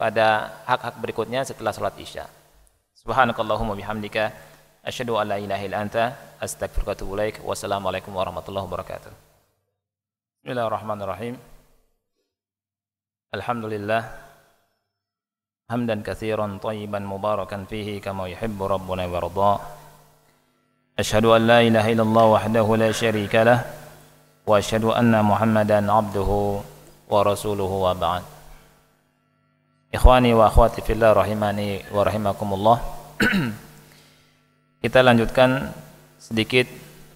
pada hak-hak berikutnya setelah Salat isya. Subhanakallahumma bihamdika. Asyadu an la ilaha illa anta. Astagfirullah ilaik. Wassalamualaikum warahmatullahi wabarakatuh. Bismillahirrahmanirrahim. Alhamdulillah. Hamdan kathiran tayyiban mubarakan fihi kama yuhibbu rabbuna wa radha. أشهد أن لا إله إلا الله وحده لا شريك له وأشهد أن محمدا عبده ورسوله وبعد Ikhwani wa akhwati fillah rahimani wa rahimakumullah Kita lanjutkan sedikit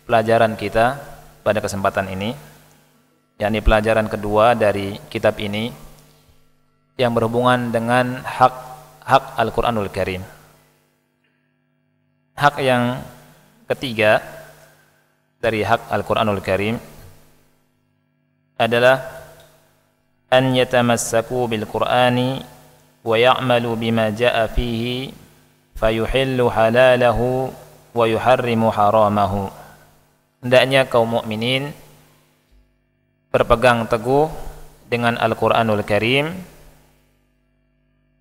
pelajaran kita pada kesempatan ini yakni pelajaran kedua dari kitab ini yang berhubungan dengan hak hak Al-Qur'anul Karim. Hak yang ketiga dari hak Al-Qur'anul Karim adalah an yatamassaku bil Qur'ani wa ya'malu bima jaa fihi fayuhillu halalahu wa yuharrimu haramahu hendaknya kaum mukminin berpegang teguh dengan Al-Qur'anul Karim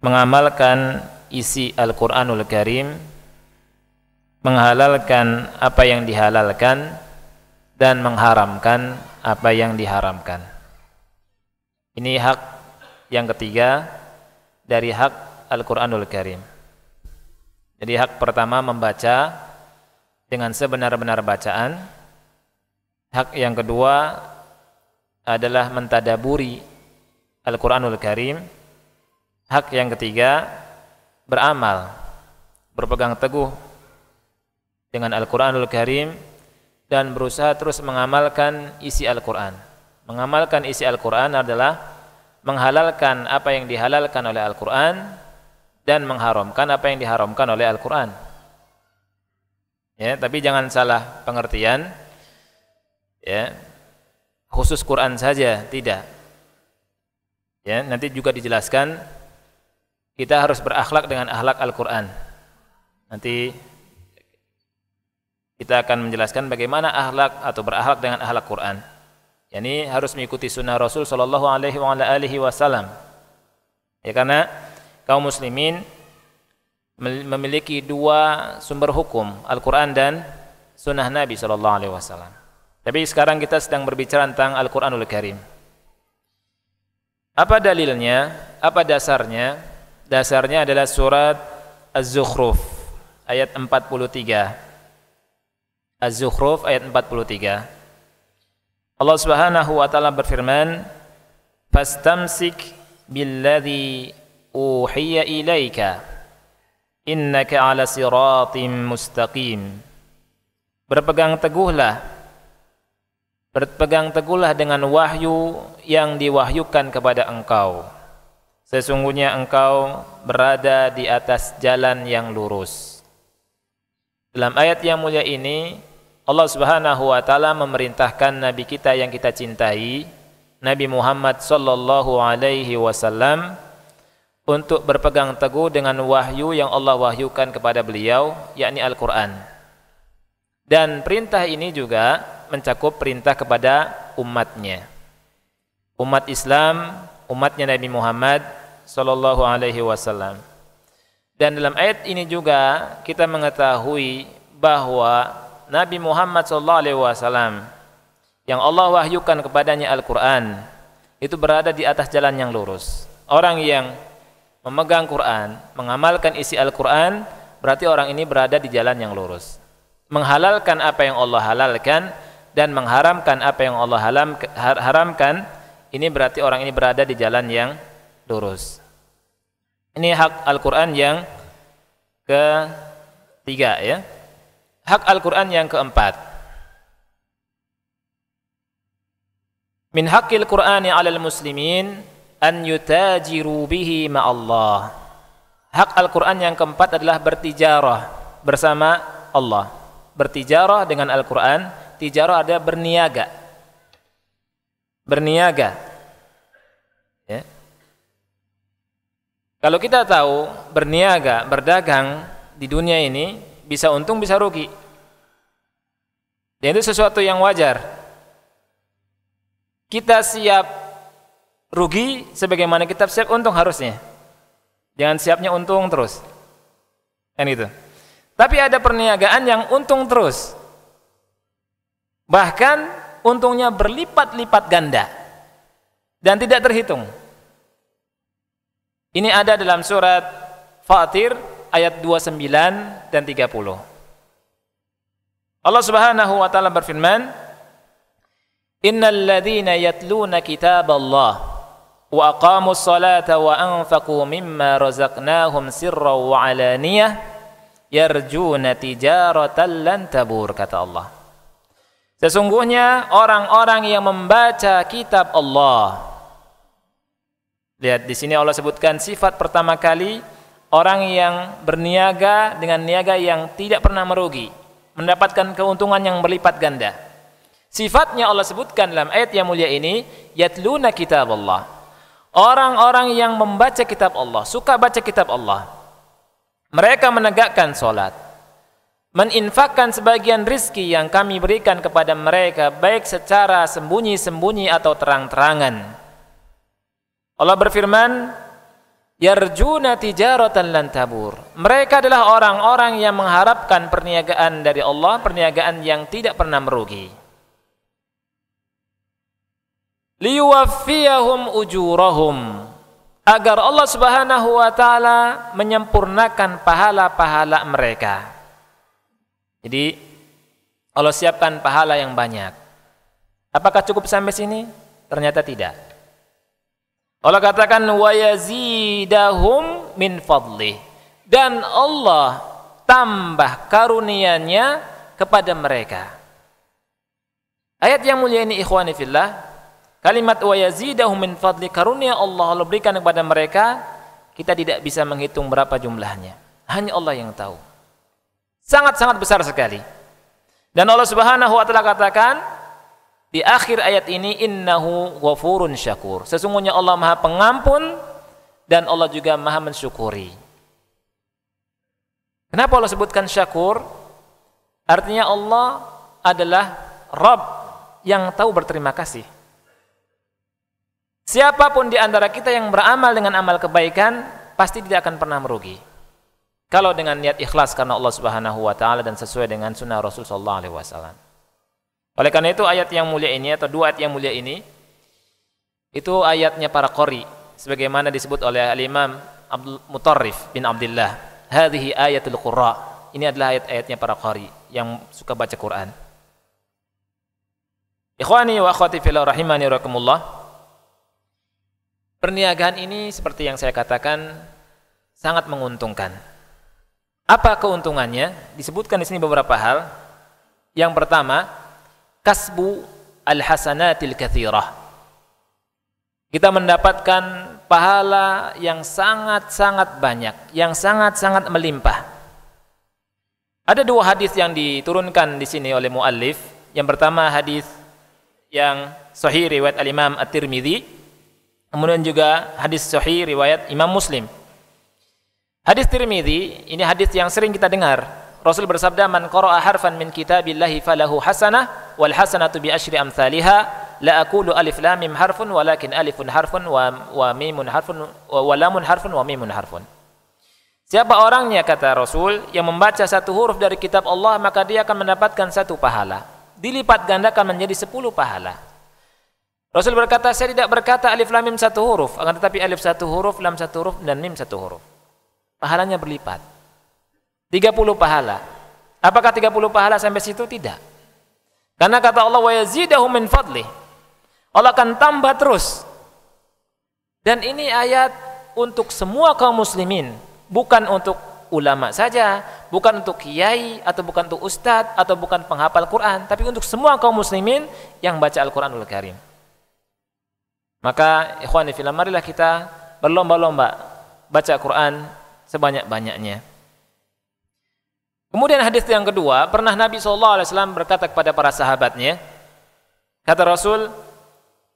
mengamalkan isi Al-Qur'anul Karim menghalalkan apa yang dihalalkan dan mengharamkan apa yang diharamkan. Ini hak yang ketiga dari hak Al-Qur'anul Karim. Jadi hak pertama membaca dengan sebenar-benar bacaan. Hak yang kedua adalah mentadaburi Al-Qur'anul Karim. Hak yang ketiga beramal, berpegang teguh dengan Al-Quranul Karim dan berusaha terus mengamalkan isi Al-Quran. Mengamalkan isi Al-Quran adalah menghalalkan apa yang dihalalkan oleh Al-Quran dan mengharamkan apa yang diharamkan oleh Al-Quran. Ya, tapi jangan salah pengertian. Ya, khusus Quran saja tidak. Ya, nanti juga dijelaskan kita harus berakhlak dengan akhlak Al-Quran. Nanti kita akan menjelaskan bagaimana akhlak atau berakhlak dengan akhlak Quran. Yani harus mengikuti sunnah Rasul Shallallahu Alaihi Wasallam. Ya karena kaum muslimin memiliki dua sumber hukum Al-Quran dan sunnah Nabi Shallallahu Alaihi Wasallam. Tapi sekarang kita sedang berbicara tentang Al-Quranul Karim. Apa dalilnya? Apa dasarnya? Dasarnya adalah surat Az-Zukhruf ayat 43. Az-Zukhruf ayat 43. Allah Subhanahu wa taala berfirman, "Fastamsik billadzi uhiya ilaika innaka 'ala siratim mustaqim." Berpegang teguhlah Berpegang teguhlah dengan wahyu yang diwahyukan kepada engkau. Sesungguhnya engkau berada di atas jalan yang lurus. Dalam ayat yang mulia ini, Allah Subhanahu wa taala memerintahkan nabi kita yang kita cintai Nabi Muhammad sallallahu alaihi wasallam untuk berpegang teguh dengan wahyu yang Allah wahyukan kepada beliau yakni Al-Qur'an. Dan perintah ini juga mencakup perintah kepada umatnya. Umat Islam, umatnya Nabi Muhammad sallallahu alaihi wasallam. Dan dalam ayat ini juga kita mengetahui bahwa Nabi Muhammad SAW yang Allah wahyukan kepadanya Al-Qur'an itu berada di atas jalan yang lurus. Orang yang memegang Quran, mengamalkan isi Al-Quran, berarti orang ini berada di jalan yang lurus. Menghalalkan apa yang Allah halalkan dan mengharamkan apa yang Allah haramkan, ini berarti orang ini berada di jalan yang lurus. Ini hak Al-Quran yang ketiga ya hak Al-Quran yang keempat min haqqil Qur'ani alal muslimin an yutajiru bihi ma'allah hak Al-Quran yang keempat adalah bertijarah bersama Allah bertijarah dengan Al-Quran tijarah ada berniaga berniaga ya. kalau kita tahu berniaga berdagang di dunia ini bisa untung bisa rugi dan itu sesuatu yang wajar kita siap rugi sebagaimana kita siap untung harusnya jangan siapnya untung terus kan itu tapi ada perniagaan yang untung terus bahkan untungnya berlipat-lipat ganda dan tidak terhitung ini ada dalam surat Fatir ayat 29 dan 30. Allah Subhanahu wa taala berfirman, "Innal ladzina yatluna kitaballah wa aqamus salata wa anfaqu mimma razaqnahum sirran wa alaniyah yarjuna tijaratan lan tabur," kata Allah. Sesungguhnya orang-orang yang membaca kitab Allah Lihat di sini Allah sebutkan sifat pertama kali orang yang berniaga dengan niaga yang tidak pernah merugi mendapatkan keuntungan yang berlipat ganda sifatnya Allah sebutkan dalam ayat yang mulia ini yatluna kitab Allah orang-orang yang membaca kitab Allah suka baca kitab Allah mereka menegakkan solat meninfakkan sebagian rizki yang kami berikan kepada mereka baik secara sembunyi-sembunyi atau terang-terangan Allah berfirman Yarjuna tijaratan lan tabur. Mereka adalah orang-orang yang mengharapkan perniagaan dari Allah, perniagaan yang tidak pernah merugi. Liwaffiyahum ujurahum agar Allah Subhanahu wa taala menyempurnakan pahala-pahala mereka. Jadi Allah siapkan pahala yang banyak. Apakah cukup sampai sini? Ternyata tidak. Allah katakan wa yazidahum min fadli dan Allah tambah karuniaNya kepada mereka. Ayat yang mulia ini ikhwani fillah, kalimat wa yazidahum min fadli karunia Allah Allah berikan kepada mereka, kita tidak bisa menghitung berapa jumlahnya. Hanya Allah yang tahu. Sangat-sangat besar sekali. Dan Allah Subhanahu wa taala katakan, di akhir ayat ini innahu ghafurun syakur. Sesungguhnya Allah Maha Pengampun dan Allah juga Maha mensyukuri. Kenapa Allah sebutkan syakur? Artinya Allah adalah Rabb yang tahu berterima kasih. Siapapun di antara kita yang beramal dengan amal kebaikan pasti tidak akan pernah merugi. Kalau dengan niat ikhlas karena Allah Subhanahu wa taala dan sesuai dengan sunnah Rasulullah sallallahu alaihi wasallam. Oleh karena itu ayat yang mulia ini atau dua ayat yang mulia ini itu ayatnya para qori sebagaimana disebut oleh al-Imam Abdul Mutarrif bin Abdullah. Hadhihi ayatul qurra. Ini adalah ayat-ayatnya para qori yang suka baca Quran. Ikhwani wa akhwati fillah rahimani rakumullah. Perniagaan ini seperti yang saya katakan sangat menguntungkan. Apa keuntungannya? Disebutkan di sini beberapa hal. Yang pertama, kasbu al-hasanatil kathirah. Kita mendapatkan pahala yang sangat-sangat banyak, yang sangat-sangat melimpah. Ada dua hadis yang diturunkan di sini oleh muallif. Yang pertama hadis yang sahih riwayat al-Imam At-Tirmidzi, kemudian juga hadis sahih riwayat Imam Muslim. Hadis Tirmidzi ini hadis yang sering kita dengar Rasul bersabda man qara'a harfan min kitabillahi falahu hasanah wal hasanatu bi asyri amsalihha la aqulu alif lam mim harfun walakin alifun harfun wa, wa mimun harfun wa, wa lamun harfun wa mimun harfun. Siapa orangnya kata Rasul yang membaca satu huruf dari kitab Allah maka dia akan mendapatkan satu pahala. Dilipat gandakan menjadi sepuluh pahala. Rasul berkata saya tidak berkata alif lam mim satu huruf akan tetapi alif satu huruf lam satu huruf dan mim satu huruf. Pahalanya berlipat. 30 pahala. Apakah 30 pahala sampai situ? Tidak. Karena kata Allah wa yazidahu min fadlih. Allah akan tambah terus. Dan ini ayat untuk semua kaum muslimin, bukan untuk ulama saja, bukan untuk kiai atau bukan untuk ustad atau bukan penghafal Quran, tapi untuk semua kaum muslimin yang baca Al-Qur'anul Karim. Maka ikhwani fillah marilah kita berlomba-lomba baca Quran sebanyak-banyaknya. Kemudian hadis yang kedua, pernah Nabi Shallallahu Alaihi Wasallam berkata kepada para sahabatnya, kata Rasul,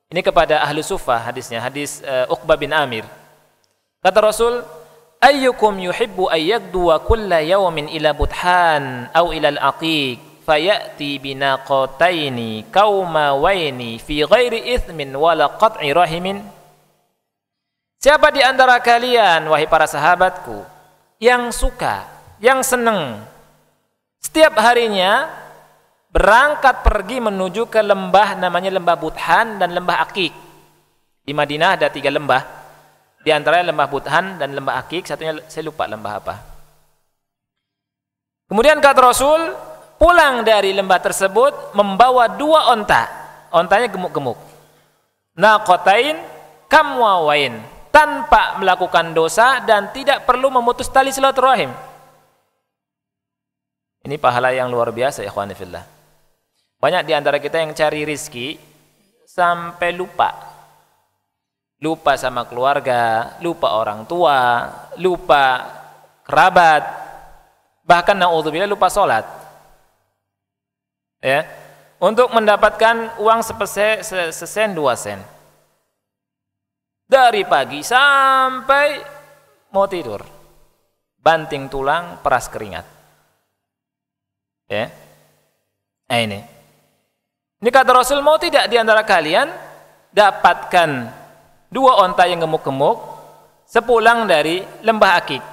ini kepada ahlu sufah hadisnya, hadis uh, Uqbah bin Amir. Kata Rasul, ayyukum yuhibbu wa kulla yawmin ila buthan aw ila al-aqiq fayati binaqataini kauma waini fi ghairi ithmin la qat'i rahimin Siapa di antara kalian wahai para sahabatku yang suka, yang senang setiap harinya berangkat pergi menuju ke lembah namanya lembah Buthan dan lembah Akik. Di Madinah ada tiga lembah. Di antaranya lembah Buthan dan lembah Akik. Satunya saya lupa lembah apa. Kemudian kata Rasul pulang dari lembah tersebut membawa dua onta. Ontanya gemuk-gemuk. Nakotain kamwawain tanpa melakukan dosa dan tidak perlu memutus tali silaturahim ini pahala yang luar biasa ya, fillah. Banyak di antara kita yang cari rizki sampai lupa. Lupa sama keluarga, lupa orang tua, lupa kerabat, bahkan na'udzubillah lupa sholat. Ya, untuk mendapatkan uang sepese, sesen dua sen. Dari pagi sampai mau tidur. Banting tulang, peras keringat. Ya. Nah, ini. Ini kata Rasul mau tidak di antara kalian dapatkan dua onta yang gemuk-gemuk sepulang dari lembah akik.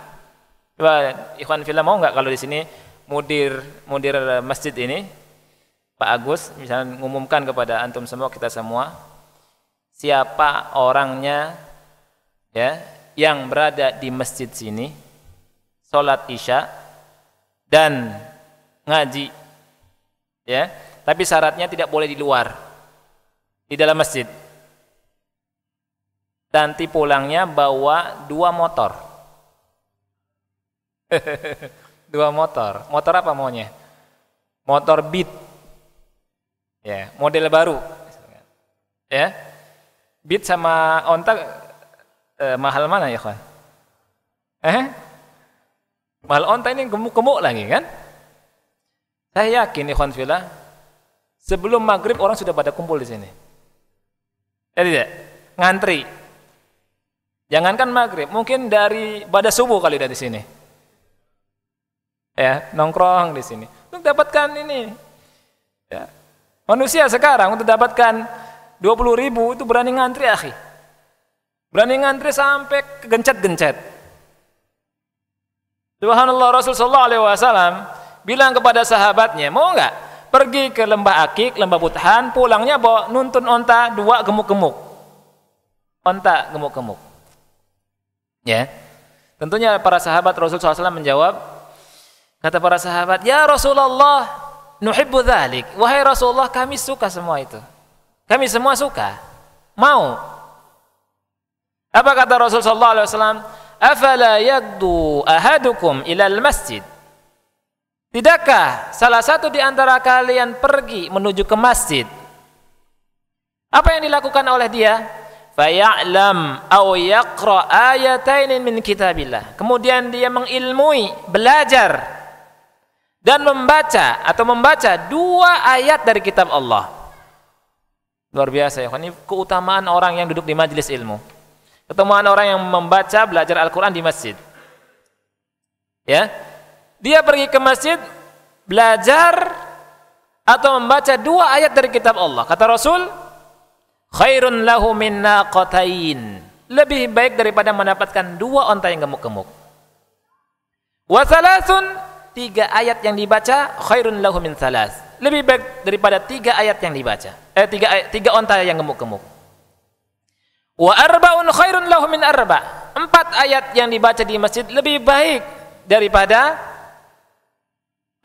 Coba Ikhwan Villa mau nggak kalau di sini mudir mudir eh, masjid ini Pak Agus misalnya mengumumkan kepada antum semua kita semua siapa orangnya ya yang berada di masjid sini sholat isya dan ngaji. Ya, tapi syaratnya tidak boleh di luar. Di dalam masjid. Nanti pulangnya bawa dua motor. dua motor. Motor apa maunya? Motor Beat. Ya, model baru. Ya. Beat sama onta eh, mahal mana ya, kan Eh? Mahal onta ini gemuk-gemuk lagi kan? Saya yakin ikhwan fila, sebelum maghrib orang sudah pada kumpul di sini. Ya tidak? Ngantri. Jangankan maghrib, mungkin dari pada subuh kali dari sini. Ya, nongkrong di sini. Untuk dapatkan ini. Ya. Manusia sekarang untuk dapatkan 20 ribu itu berani ngantri akhi. Berani ngantri sampai gencet-gencet. Subhanallah Rasul sallallahu alaihi wasallam bilang kepada sahabatnya, mau nggak? Pergi ke lembah akik, lembah putahan pulangnya bawa nuntun onta dua gemuk-gemuk. Onta gemuk-gemuk. Ya. Tentunya para sahabat Rasul SAW menjawab, kata para sahabat, Ya Rasulullah, nuhibbu dhalik. Wahai Rasulullah, kami suka semua itu. Kami semua suka. Mau. Apa kata Rasul SAW? Afala yagdu ahadukum ilal masjid Tidakkah salah satu di antara kalian pergi menuju ke masjid? Apa yang dilakukan oleh dia? Faya'lam aw yaqra ayatain min kitabillah. Kemudian dia mengilmui, belajar dan membaca atau membaca dua ayat dari kitab Allah. Luar biasa ya, kan? ini keutamaan orang yang duduk di majelis ilmu. Ketemuan orang yang membaca, belajar Al-Qur'an di masjid. Ya, dia pergi ke masjid belajar atau membaca dua ayat dari kitab Allah. Kata Rasul, khairun lahu minna qatain. Lebih baik daripada mendapatkan dua onta yang gemuk-gemuk. Wa tiga ayat yang dibaca khairun lahu min salas. Lebih baik daripada tiga ayat yang dibaca. Eh tiga tiga onta yang gemuk-gemuk. Wa arbaun khairun lahu min arba. Empat ayat yang dibaca di masjid lebih baik daripada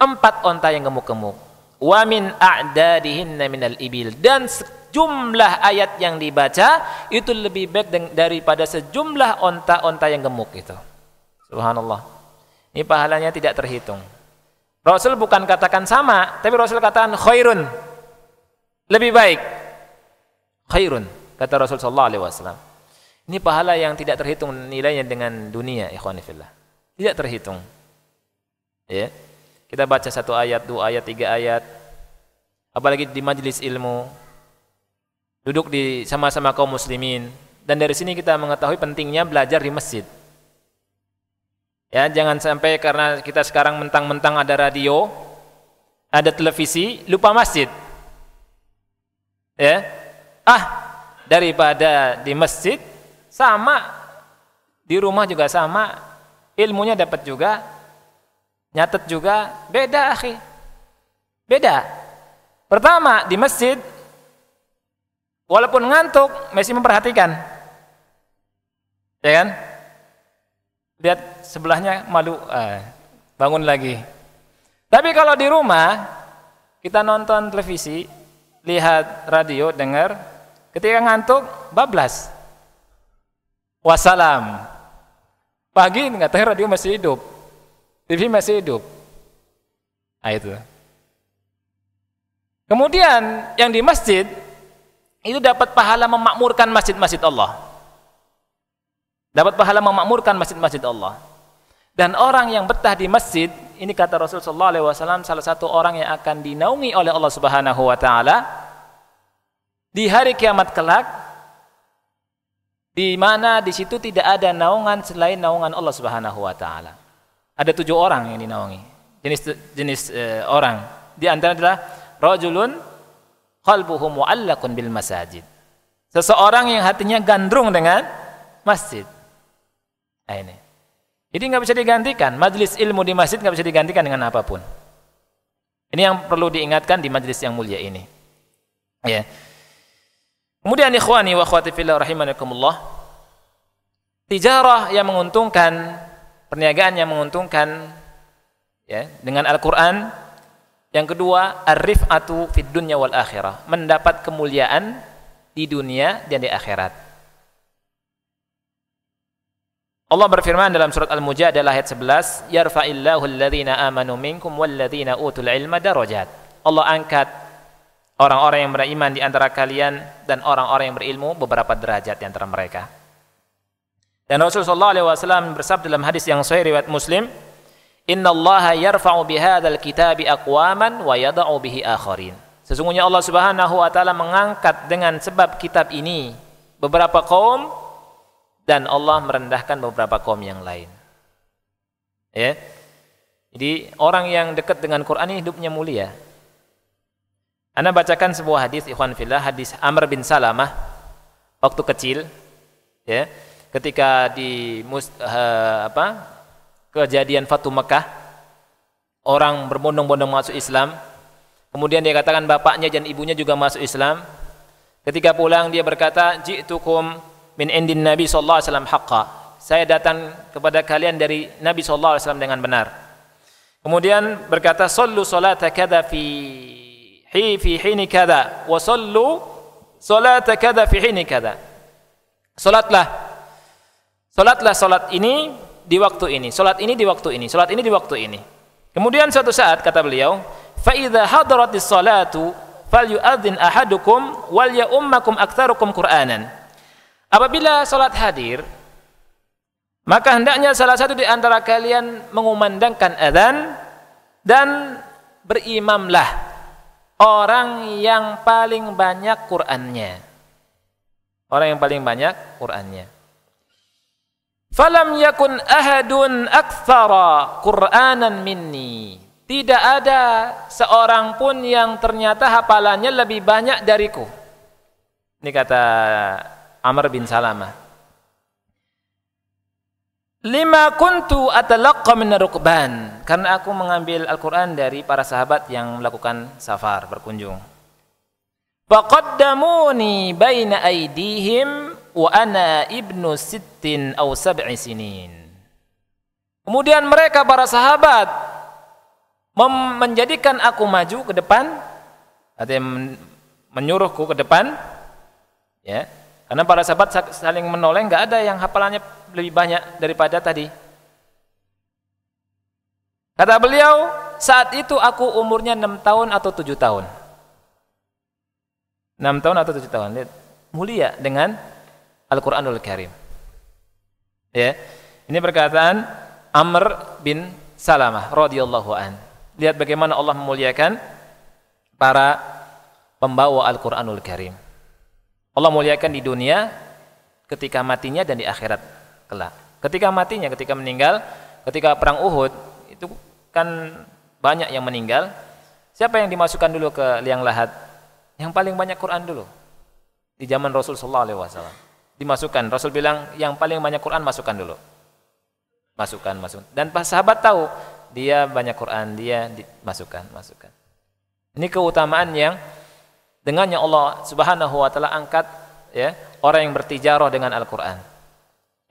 empat onta yang gemuk-gemuk wa min a'dadihinna minal ibil dan sejumlah ayat yang dibaca itu lebih baik daripada sejumlah onta-onta yang gemuk itu subhanallah ini pahalanya tidak terhitung Rasul bukan katakan sama tapi Rasul katakan khairun lebih baik khairun kata Rasul sallallahu alaihi wasallam ini pahala yang tidak terhitung nilainya dengan dunia ikhwan tidak terhitung ya yeah. Kita baca satu ayat, dua ayat, tiga ayat. Apalagi di majelis ilmu. Duduk di sama-sama kaum muslimin. Dan dari sini kita mengetahui pentingnya belajar di masjid. Ya, jangan sampai karena kita sekarang mentang-mentang ada radio, ada televisi, lupa masjid. Ya. Ah, daripada di masjid sama di rumah juga sama, ilmunya dapat juga, Nyatet juga beda, akhi. Beda. Pertama, di masjid walaupun ngantuk masih memperhatikan. Ya kan? Lihat sebelahnya malu eh, bangun lagi. Tapi kalau di rumah kita nonton televisi, lihat radio, dengar, ketika ngantuk bablas. Wassalam. Pagi nggak tahu radio masih hidup. TV masih hidup. Nah itu. Kemudian yang di masjid itu dapat pahala memakmurkan masjid-masjid Allah. Dapat pahala memakmurkan masjid-masjid Allah. Dan orang yang betah di masjid, ini kata Rasulullah SAW salah satu orang yang akan dinaungi oleh Allah Subhanahu Wa Taala di hari kiamat kelak, di mana di situ tidak ada naungan selain naungan Allah Subhanahu Wa Taala. Ada tujuh orang yang dinaungi. Jenis jenis e, orang. Di antara adalah rajulun qalbuhu mu'allaqun bil masajid. Seseorang yang hatinya gandrung dengan masjid. Nah, ini. Jadi nggak bisa digantikan. Majelis ilmu di masjid nggak bisa digantikan dengan apapun. Ini yang perlu diingatkan di majelis yang mulia ini. Ya. Kemudian ikhwani wa khawatifillah fillah kumullah Tijarah yang menguntungkan perniagaan yang menguntungkan ya dengan Al-Qur'an yang kedua arif atu fid dunya wal akhirah mendapat kemuliaan di dunia dan di akhirat Allah berfirman dalam surat Al-Mujadalah ayat 11 yarfa'illahu alladhina amanu minkum walladhina utul ilma darajat Allah angkat orang-orang yang beriman di antara kalian dan orang-orang yang berilmu beberapa derajat di antara mereka dan Rasul sallallahu alaihi wasallam bersabda dalam hadis yang sahih riwayat Muslim, "Inna Allah yarfa'u bihadzal kitabi aqwaman wa yada'u bihi akharin." Sesungguhnya Allah Subhanahu wa taala mengangkat dengan sebab kitab ini beberapa kaum dan Allah merendahkan beberapa kaum yang lain. Ya. Jadi orang yang dekat dengan Quran ini hidupnya mulia. Anda bacakan sebuah hadis ikhwan fillah hadis Amr bin Salamah waktu kecil ya ketika di mus, uh, apa kejadian Fatu Mekah orang berbondong-bondong masuk Islam kemudian dia katakan bapaknya dan ibunya juga masuk Islam ketika pulang dia berkata ji'tukum min indin nabi sallallahu alaihi wasallam haqqa saya datang kepada kalian dari nabi sallallahu alaihi wasallam dengan benar kemudian berkata sallu salata kada fi hi fi hini kada wa sallu salata kada fi hini kada salatlah Salatlah salat ini di waktu ini, salat ini di waktu ini, salat ini di waktu ini. Kemudian suatu saat kata beliau, "Fa idza hadaratis salatu falyu'adzin ahadukum wal ya'ummakum aktsarukum Qur'anan." Apabila salat hadir, maka hendaknya salah satu di antara kalian mengumandangkan azan dan berimamlah orang yang paling banyak Qur'annya. Orang yang paling banyak Qur'annya. Falam yakun ahadun akthara Qur'anan minni. Tidak ada seorang pun yang ternyata hafalannya lebih banyak dariku. Ini kata Amr bin Salamah. Lima kuntu atalaqqa min rukban karena aku mengambil Al-Qur'an dari para sahabat yang melakukan safar berkunjung. Faqaddamuni baina aydihim wa ana ibnu sittin au sab'i sinin. Kemudian mereka para sahabat menjadikan aku maju ke depan artinya menyuruhku ke depan ya. Karena para sahabat saling menoleh nggak ada yang hafalannya lebih banyak daripada tadi. Kata beliau, saat itu aku umurnya enam tahun atau tujuh tahun. Enam tahun atau tujuh tahun. Lihat, mulia dengan Al-Quranul Karim. Ya, ini perkataan Amr bin Salamah radhiyallahu an. Lihat bagaimana Allah memuliakan para pembawa Al-Quranul Karim. Allah muliakan di dunia ketika matinya dan di akhirat kelak. Ketika matinya, ketika meninggal, ketika perang Uhud itu kan banyak yang meninggal. Siapa yang dimasukkan dulu ke liang lahat? Yang paling banyak Quran dulu di zaman Rasulullah Sallallahu dimasukkan. Rasul bilang yang paling banyak Quran masukkan dulu. Masukkan, masukkan. Dan pas sahabat tahu dia banyak Quran, dia dimasukkan, masukkan. Ini keutamaan yang dengannya Allah Subhanahu wa taala angkat ya orang yang bertijarah dengan Al-Qur'an.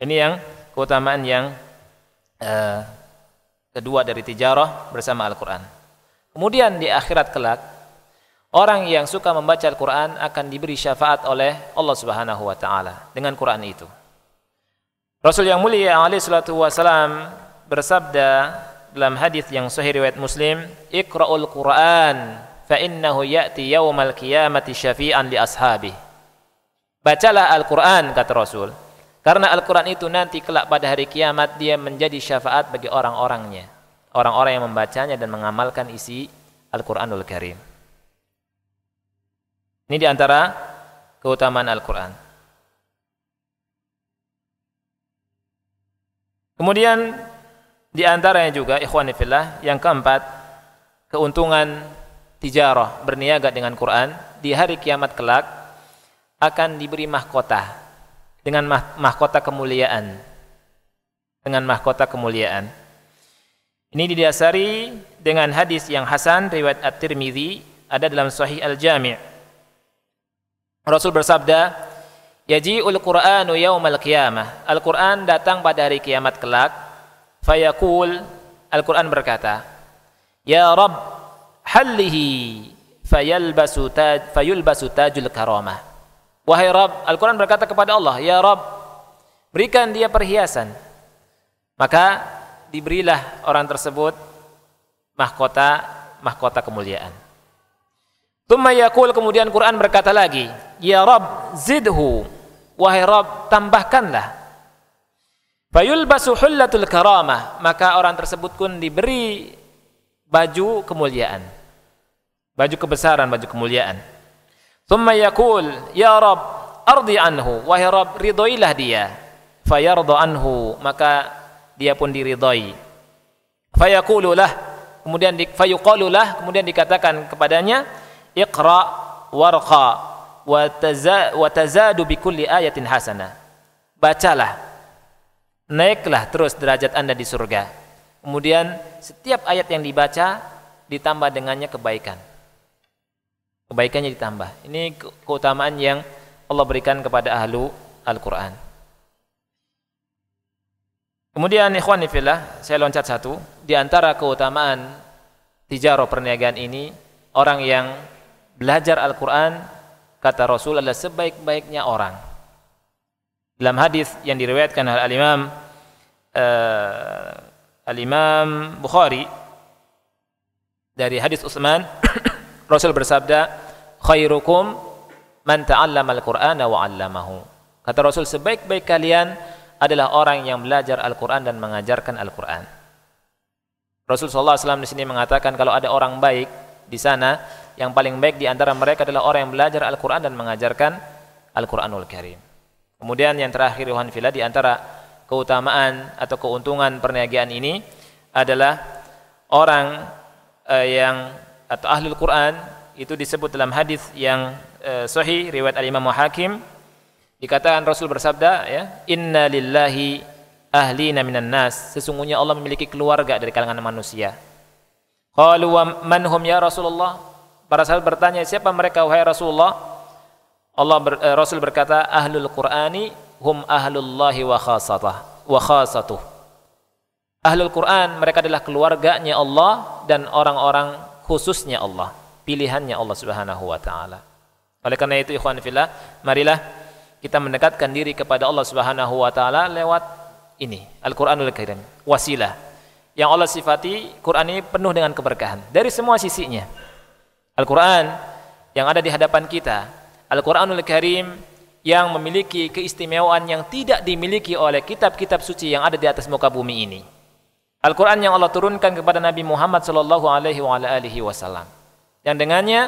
Ini yang keutamaan yang eh, kedua dari tijarah bersama Al-Qur'an. Kemudian di akhirat kelak Orang yang suka membaca Al-Quran akan diberi syafaat oleh Allah Subhanahu wa taala dengan Quran itu. Rasul yang mulia alaihi salatu wasalam bersabda dalam hadis yang sahih riwayat Muslim, "Iqra'ul Qur'an fa innahu ya'ti yaumal qiyamati syafi'an li ashabi." Bacalah Al-Quran kata Rasul. Karena Al-Quran itu nanti kelak pada hari kiamat dia menjadi syafaat bagi orang-orangnya. Orang-orang yang membacanya dan mengamalkan isi Al-Quranul Karim. Ini di antara keutamaan Al-Quran. Kemudian di diantaranya juga ikhwanifillah yang keempat keuntungan tijarah berniaga dengan Quran di hari kiamat kelak akan diberi mahkota dengan mah mahkota kemuliaan dengan mahkota kemuliaan ini didasari dengan hadis yang Hasan riwayat At-Tirmidzi ada dalam Sahih Al-Jami' Rasul bersabda, Yaji'ul Qur'anu yaumal qiyamah. Al-Qur'an datang pada hari kiamat kelak. Fayaqul, Al-Qur'an berkata, Ya Rabb, hallihi fayalbasu taj, fayulbasu tajul karamah. Wahai Rabb, Al-Qur'an berkata kepada Allah, Ya Rabb, berikan dia perhiasan. Maka diberilah orang tersebut mahkota mahkota kemuliaan. Thumma yaqul kemudian Quran berkata lagi, "Ya Rob zidhu." Wahai Rob tambahkanlah. Fayulbasu hullatul karamah, maka orang tersebut pun diberi baju kemuliaan. Baju kebesaran, baju kemuliaan. Thumma yaqul, "Ya Rob ardi anhu." Wahai Rob ridhoilah dia. Fayarda anhu, maka dia pun diridhoi. Fayaqulu lah, kemudian di, fayuqalu kemudian dikatakan kepadanya, Iqra warqa wa tazadu bi kulli ayatin hasanah. Bacalah. Naiklah terus derajat Anda di surga. Kemudian setiap ayat yang dibaca ditambah dengannya kebaikan. Kebaikannya ditambah. Ini keutamaan yang Allah berikan kepada ahlu Al-Qur'an. Kemudian ikhwani fillah, saya loncat satu, di antara keutamaan tijaro perniagaan ini orang yang belajar Al-Quran kata Rasul adalah sebaik-baiknya orang. Dalam hadis yang diriwayatkan oleh Al-Imam uh, Al-Imam Bukhari dari hadis Utsman Rasul bersabda khairukum man ta'allama al quran wa 'allamahu. Kata Rasul sebaik-baik kalian adalah orang yang belajar Al-Qur'an dan mengajarkan Al-Qur'an. Rasul sallallahu alaihi wasallam di sini mengatakan kalau ada orang baik di sana yang paling baik di antara mereka adalah orang yang belajar Al-Quran dan mengajarkan Al-Quranul Karim. Kemudian yang terakhir Yohan Villa di antara keutamaan atau keuntungan perniagaan ini adalah orang eh, yang atau ahli al Quran itu disebut dalam hadis yang eh, sahih riwayat Al-Imam Hakim dikatakan Rasul bersabda ya inna lillahi ahli minan nas sesungguhnya Allah memiliki keluarga dari kalangan manusia qalu man hum ya Rasulullah Para sahabat bertanya, siapa mereka wahai Rasulullah? Allah ber, eh, Rasul berkata, "Ahlul Qur'ani hum ahlullahi wa khasatah wa khasatuh." Ahlul Qur'an mereka adalah keluarganya Allah dan orang-orang khususnya Allah, pilihannya Allah Subhanahu wa taala. Oleh karena itu ikhwan filah marilah kita mendekatkan diri kepada Allah Subhanahu wa taala lewat ini, Al-Qur'anul Karim, wasilah. Yang Allah sifati Quran ini penuh dengan keberkahan dari semua sisinya. Al-Quran yang ada di hadapan kita, Al-Quranul Karim yang memiliki keistimewaan yang tidak dimiliki oleh kitab-kitab suci yang ada di atas muka bumi ini. Al-Quran yang Allah turunkan kepada Nabi Muhammad Shallallahu Alaihi Wasallam. Yang dengannya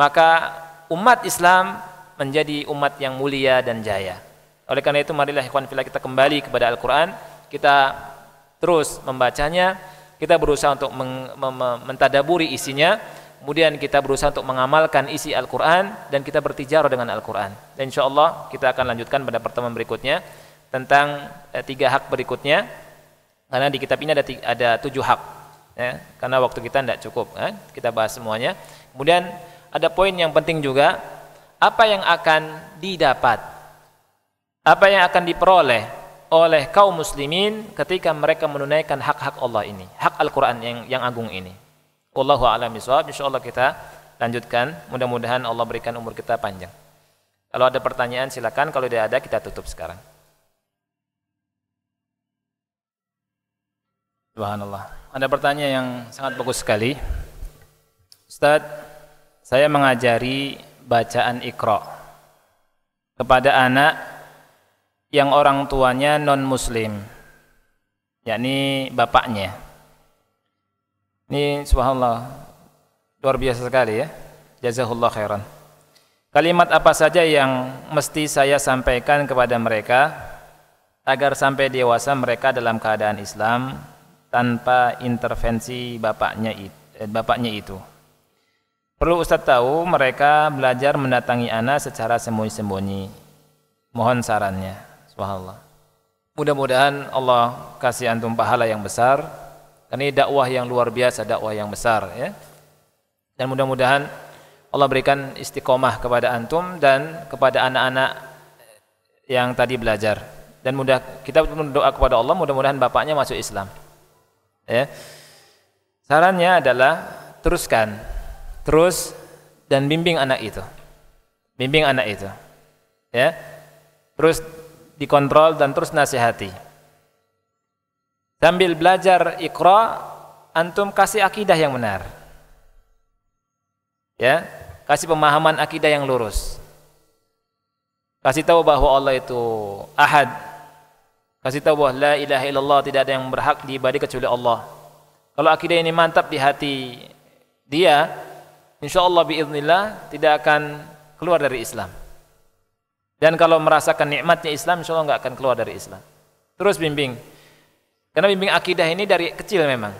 maka umat Islam menjadi umat yang mulia dan jaya. Oleh karena itu marilah ikhwan fillah kita kembali kepada Al-Qur'an, kita terus membacanya, kita berusaha untuk mentadaburi isinya kemudian kita berusaha untuk mengamalkan isi Al-Quran dan kita bertijarah dengan Al-Quran dan insya Allah kita akan lanjutkan pada pertemuan berikutnya tentang eh, tiga hak berikutnya karena di kitab ini ada, tiga, ada tujuh hak ya, karena waktu kita tidak cukup eh, kita bahas semuanya kemudian ada poin yang penting juga apa yang akan didapat apa yang akan diperoleh oleh kaum muslimin ketika mereka menunaikan hak-hak Allah ini hak Al-Quran yang, yang agung ini Wallahu a'lam bishawab. Insyaallah kita lanjutkan. Mudah-mudahan Allah berikan umur kita panjang. Kalau ada pertanyaan silakan, kalau tidak ada kita tutup sekarang. Subhanallah. Ada pertanyaan yang sangat bagus sekali. Ustadz, saya mengajari bacaan Iqra kepada anak yang orang tuanya non muslim yakni bapaknya ini subhanallah luar biasa sekali ya. Jazahullah khairan. Kalimat apa saja yang mesti saya sampaikan kepada mereka agar sampai dewasa mereka dalam keadaan Islam tanpa intervensi bapaknya itu. Eh, bapaknya itu. Perlu Ustaz tahu mereka belajar mendatangi anak secara sembunyi-sembunyi. Mohon sarannya. Subhanallah. Mudah-mudahan Allah kasih antum pahala yang besar karena ini dakwah yang luar biasa, dakwah yang besar ya. Dan mudah-mudahan Allah berikan istiqomah kepada antum dan kepada anak-anak yang tadi belajar. Dan mudah kita berdoa kepada Allah mudah-mudahan bapaknya masuk Islam. Ya. Sarannya adalah teruskan, terus dan bimbing anak itu. Bimbing anak itu. Ya. Terus dikontrol dan terus nasihati. Sambil belajar Iqra, antum kasih akidah yang benar. Ya, kasih pemahaman akidah yang lurus. Kasih tahu bahwa Allah itu Ahad. Kasih tahu bahwa la ilaha illallah tidak ada yang berhak diibadahi kecuali Allah. Kalau akidah ini mantap di hati dia, insyaallah biiznillah tidak akan keluar dari Islam. Dan kalau merasakan nikmatnya Islam, insya Allah nggak akan keluar dari Islam. Terus bimbing. Karena bimbing akidah ini dari kecil memang.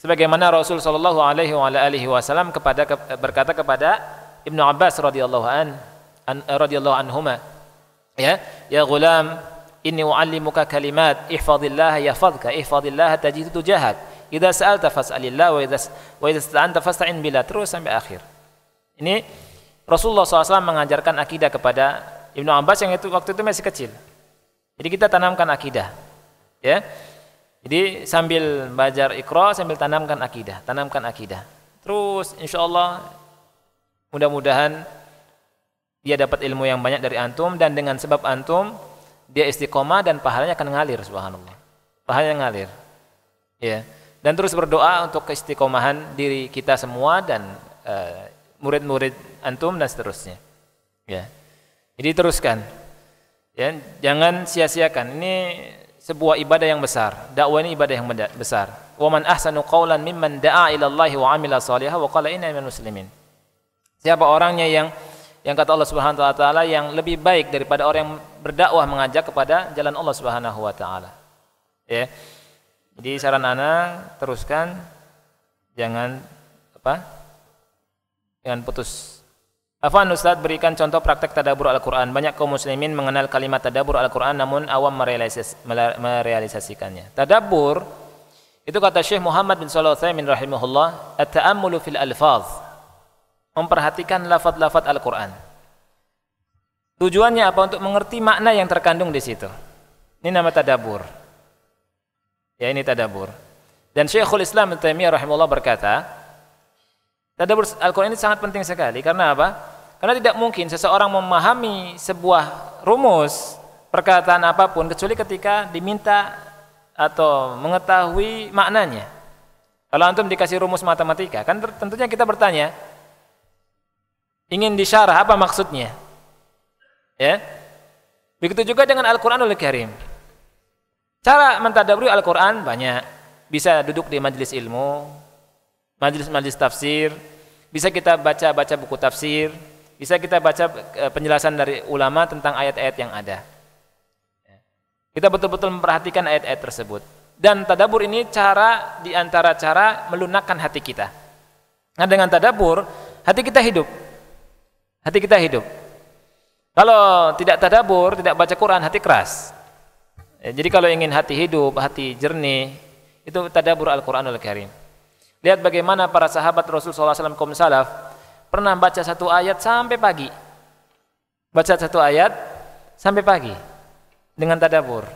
Sebagaimana Rasul sallallahu Alaihi Wasallam kepada berkata kepada Ibnu Abbas radhiyallahu an, radhiyallahu anhuma, ya, ya gulam, inni uallimuka kalimat, ihfazillah yahfazka ihfazillah tajidu tujahak idza sa'alta fas'alillah wa idza wa idza sta'anta fasta'in billah terus sampai akhir. Ini Rasulullah SAW mengajarkan akidah kepada Ibnu Abbas yang itu waktu itu masih kecil. Jadi kita tanamkan akidah. Ya. Jadi sambil belajar Iqra sambil tanamkan akidah, tanamkan akidah. Terus insya Allah mudah-mudahan dia dapat ilmu yang banyak dari antum dan dengan sebab antum dia istiqomah dan pahalanya akan ngalir subhanallah. Pahalanya ngalir. Ya. Dan terus berdoa untuk keistiqomahan diri kita semua dan eh, murid-murid uh, antum dan seterusnya. Ya. Jadi teruskan. Ya, jangan sia-siakan. Ini sebuah ibadah yang besar. Dakwah ini ibadah yang besar. Wa man ahsanu qawlan mimman da'a ila Allah wa 'amila salih wa qala inna minal muslimin. Siapa orangnya yang yang kata Allah Subhanahu wa taala yang lebih baik daripada orang yang berdakwah mengajak kepada jalan Allah Subhanahu wa taala. Ya. Jadi saran ana teruskan jangan apa? Jangan putus Afwan Ustaz berikan contoh praktek tadabur Al-Quran. Banyak kaum muslimin mengenal kalimat tadabur Al-Quran namun awam merealisis, merealisasikannya. Tadabur itu kata Syekh Muhammad bin Salah Utsaimin rahimahullah, at-ta'ammulu fil alfaz. Memperhatikan lafad-lafad Al-Quran. Tujuannya apa? Untuk mengerti makna yang terkandung di situ. Ini nama tadabur. Ya ini tadabur. Dan Syekhul Islam Ibnu Taimiyah rahimahullah berkata, Tadabbur Al-Qur'an ini sangat penting sekali karena apa? Karena tidak mungkin seseorang memahami sebuah rumus perkataan apapun kecuali ketika diminta atau mengetahui maknanya. Kalau antum dikasih rumus matematika, kan tentunya kita bertanya, ingin disyarah apa maksudnya? Ya. Begitu juga dengan Al-Qur'anul Karim. Cara mentadaburi Al-Qur'an banyak. Bisa duduk di majelis ilmu, majelis-majelis tafsir, bisa kita baca-baca buku tafsir, bisa kita baca e, penjelasan dari ulama tentang ayat-ayat yang ada. Kita betul-betul memperhatikan ayat-ayat tersebut. Dan tadabur ini cara di antara cara melunakkan hati kita. Nah, dengan tadabur, hati kita hidup. Hati kita hidup. Kalau tidak tadabur, tidak baca Quran, hati keras. Ya, jadi kalau ingin hati hidup, hati jernih, itu tadabur Al-Quranul Karim. Lihat bagaimana para sahabat Rasul SAW kaum salaf pernah baca satu ayat sampai pagi. Baca satu ayat sampai pagi dengan tadabur.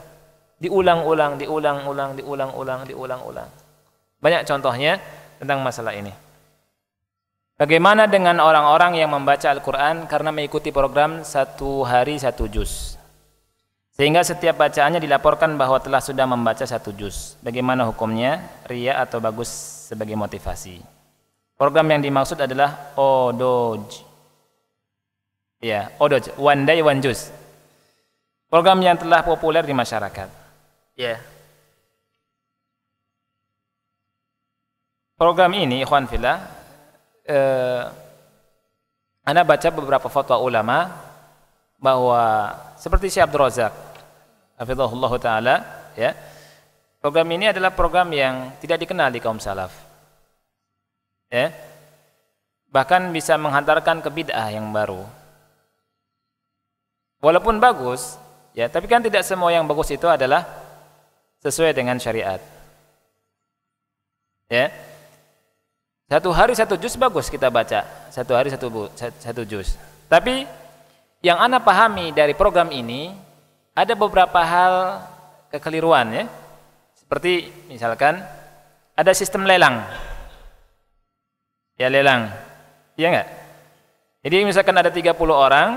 Diulang-ulang, diulang-ulang, diulang-ulang, diulang-ulang. Banyak contohnya tentang masalah ini. Bagaimana dengan orang-orang yang membaca Al-Quran karena mengikuti program satu hari satu juz? Sehingga setiap bacaannya dilaporkan bahwa telah sudah membaca satu juz. Bagaimana hukumnya? Ria atau bagus sebagai motivasi. Program yang dimaksud adalah Odoj. Ya, Odoj, one day one juz. Program yang telah populer di masyarakat. Ya. Program ini, ikhwan villa eh, Anda baca beberapa foto ulama bahwa seperti Syekh Abdul hafizahullah taala ya program ini adalah program yang tidak dikenal di kaum salaf ya bahkan bisa menghantarkan ke bid'ah yang baru walaupun bagus ya tapi kan tidak semua yang bagus itu adalah sesuai dengan syariat ya satu hari satu juz bagus kita baca satu hari satu satu juz tapi yang anda pahami dari program ini ada beberapa hal kekeliruan ya. Seperti misalkan ada sistem lelang. Ya lelang. Iya enggak? Jadi misalkan ada 30 orang,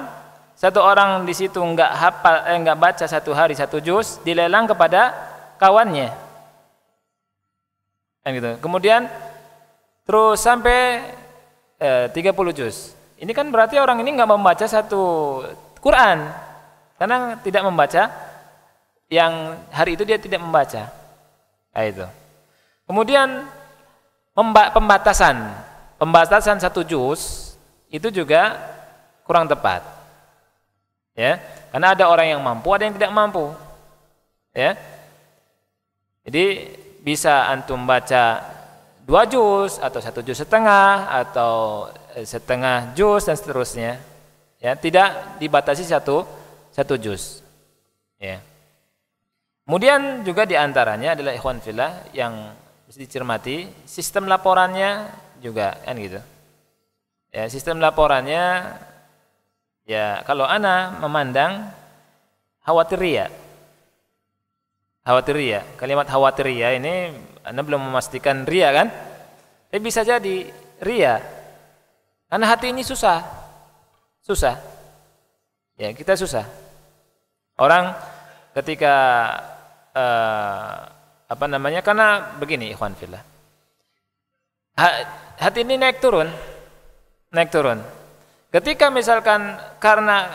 satu orang di situ enggak hafal eh enggak baca satu hari satu juz, dilelang kepada kawannya. Kan gitu. Kemudian terus sampai eh, 30 juz. Ini kan berarti orang ini enggak membaca satu Quran karena tidak membaca yang hari itu dia tidak membaca. Nah, itu. Kemudian pembatasan, pembatasan satu juz itu juga kurang tepat. Ya, karena ada orang yang mampu, ada yang tidak mampu. Ya. Jadi bisa antum baca dua juz atau satu juz setengah atau eh, setengah juz dan seterusnya. Ya, tidak dibatasi satu satu juz. Ya. Kemudian juga diantaranya adalah ikhwan Villa yang mesti dicermati sistem laporannya juga kan gitu. Ya, sistem laporannya ya kalau ana memandang khawatir ria. Khawatir ria. Kalimat khawatir ria ini ana belum memastikan ria kan? Tapi bisa jadi ria. Karena hati ini susah. Susah. Ya, kita susah Orang ketika uh, apa namanya? Karena begini ikhwan fillah. Hati ini naik turun. Naik turun. Ketika misalkan karena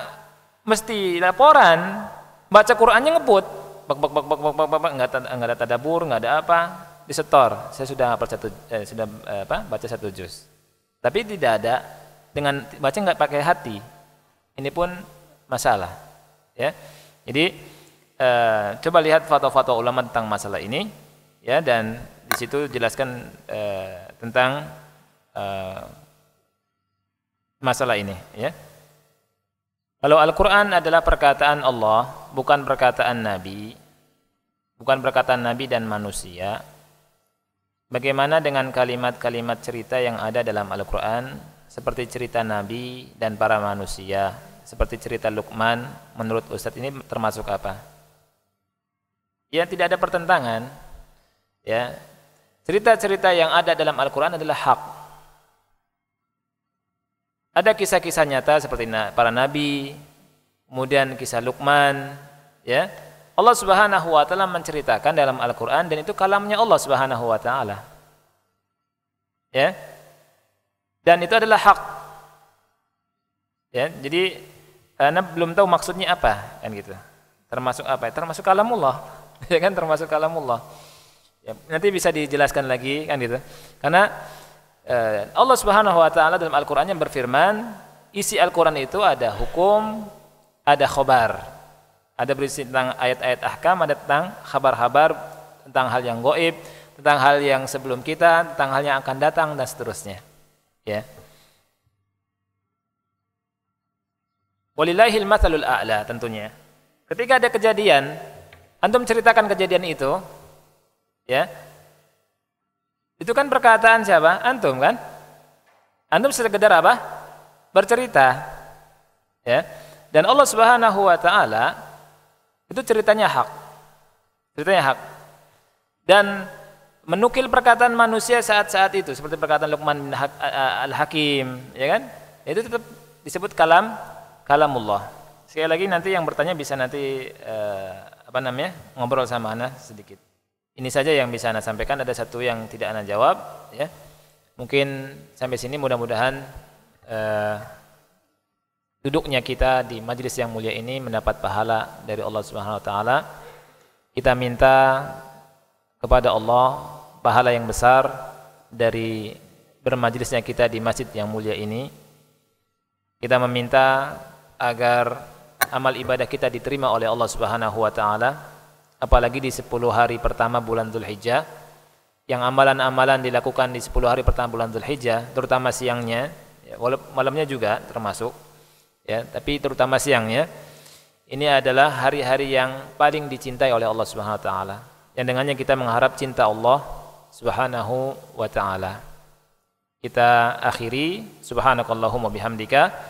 mesti laporan, baca Qur'annya ngebut. Bak bak bak bak bak bak bak ada enggak ada tadabur, enggak ada apa, disetor. Saya sudah hafal satu eh, sudah eh, apa? baca satu juz. Tapi tidak ada dengan baca enggak pakai hati. Ini pun masalah. Ya. Jadi e, coba lihat foto-foto ulama tentang masalah ini ya dan di situ jelaskan e, tentang e, masalah ini ya. Kalau Al-Qur'an adalah perkataan Allah, bukan perkataan nabi, bukan perkataan nabi dan manusia. Bagaimana dengan kalimat-kalimat cerita yang ada dalam Al-Qur'an seperti cerita nabi dan para manusia seperti cerita Luqman menurut Ustadz ini termasuk apa? Ya tidak ada pertentangan. Ya. Cerita-cerita yang ada dalam Al-Qur'an adalah hak. Ada kisah-kisah nyata seperti para nabi, kemudian kisah Luqman, ya. Allah Subhanahu wa taala menceritakan dalam Al-Qur'an dan itu kalamnya Allah Subhanahu wa taala. Ya. Dan itu adalah hak. Ya, jadi Eh, anda belum tahu maksudnya apa kan gitu termasuk apa termasuk kalamullah ya kan termasuk kalamullah ya, nanti bisa dijelaskan lagi kan gitu karena eh, Allah Subhanahu wa taala dalam Al-Qur'annya berfirman isi Al-Qur'an itu ada hukum ada khobar ada berisi tentang ayat-ayat ahkam ada tentang kabar-kabar tentang hal yang goib tentang hal yang sebelum kita tentang hal yang akan datang dan seterusnya ya Walillahil matsalul a'la tentunya. Ketika ada kejadian, antum ceritakan kejadian itu, ya. Itu kan perkataan siapa? Antum kan? Antum sekedar apa? Bercerita. Ya. Dan Allah Subhanahu wa taala itu ceritanya hak. Ceritanya hak. Dan menukil perkataan manusia saat-saat itu seperti perkataan Luqman bin eh, Al-Hakim, ya kan? Itu tetap disebut kalam kalamullah. Sekali lagi nanti yang bertanya bisa nanti eh, apa namanya? ngobrol sama Ana sedikit. Ini saja yang bisa Ana sampaikan, ada satu yang tidak Ana jawab ya. Mungkin sampai sini mudah-mudahan eh, duduknya kita di majlis yang mulia ini mendapat pahala dari Allah Subhanahu wa taala. Kita minta kepada Allah pahala yang besar dari bermajelisnya kita di masjid yang mulia ini. Kita meminta agar amal ibadah kita diterima oleh Allah Subhanahu wa taala apalagi di 10 hari pertama bulan Zulhijjah yang amalan-amalan dilakukan di 10 hari pertama bulan Zulhijjah terutama siangnya ya, malamnya juga termasuk ya tapi terutama siangnya ini adalah hari-hari yang paling dicintai oleh Allah Subhanahu wa taala yang dengannya kita mengharap cinta Allah Subhanahu wa taala kita akhiri subhanakallahumma bihamdika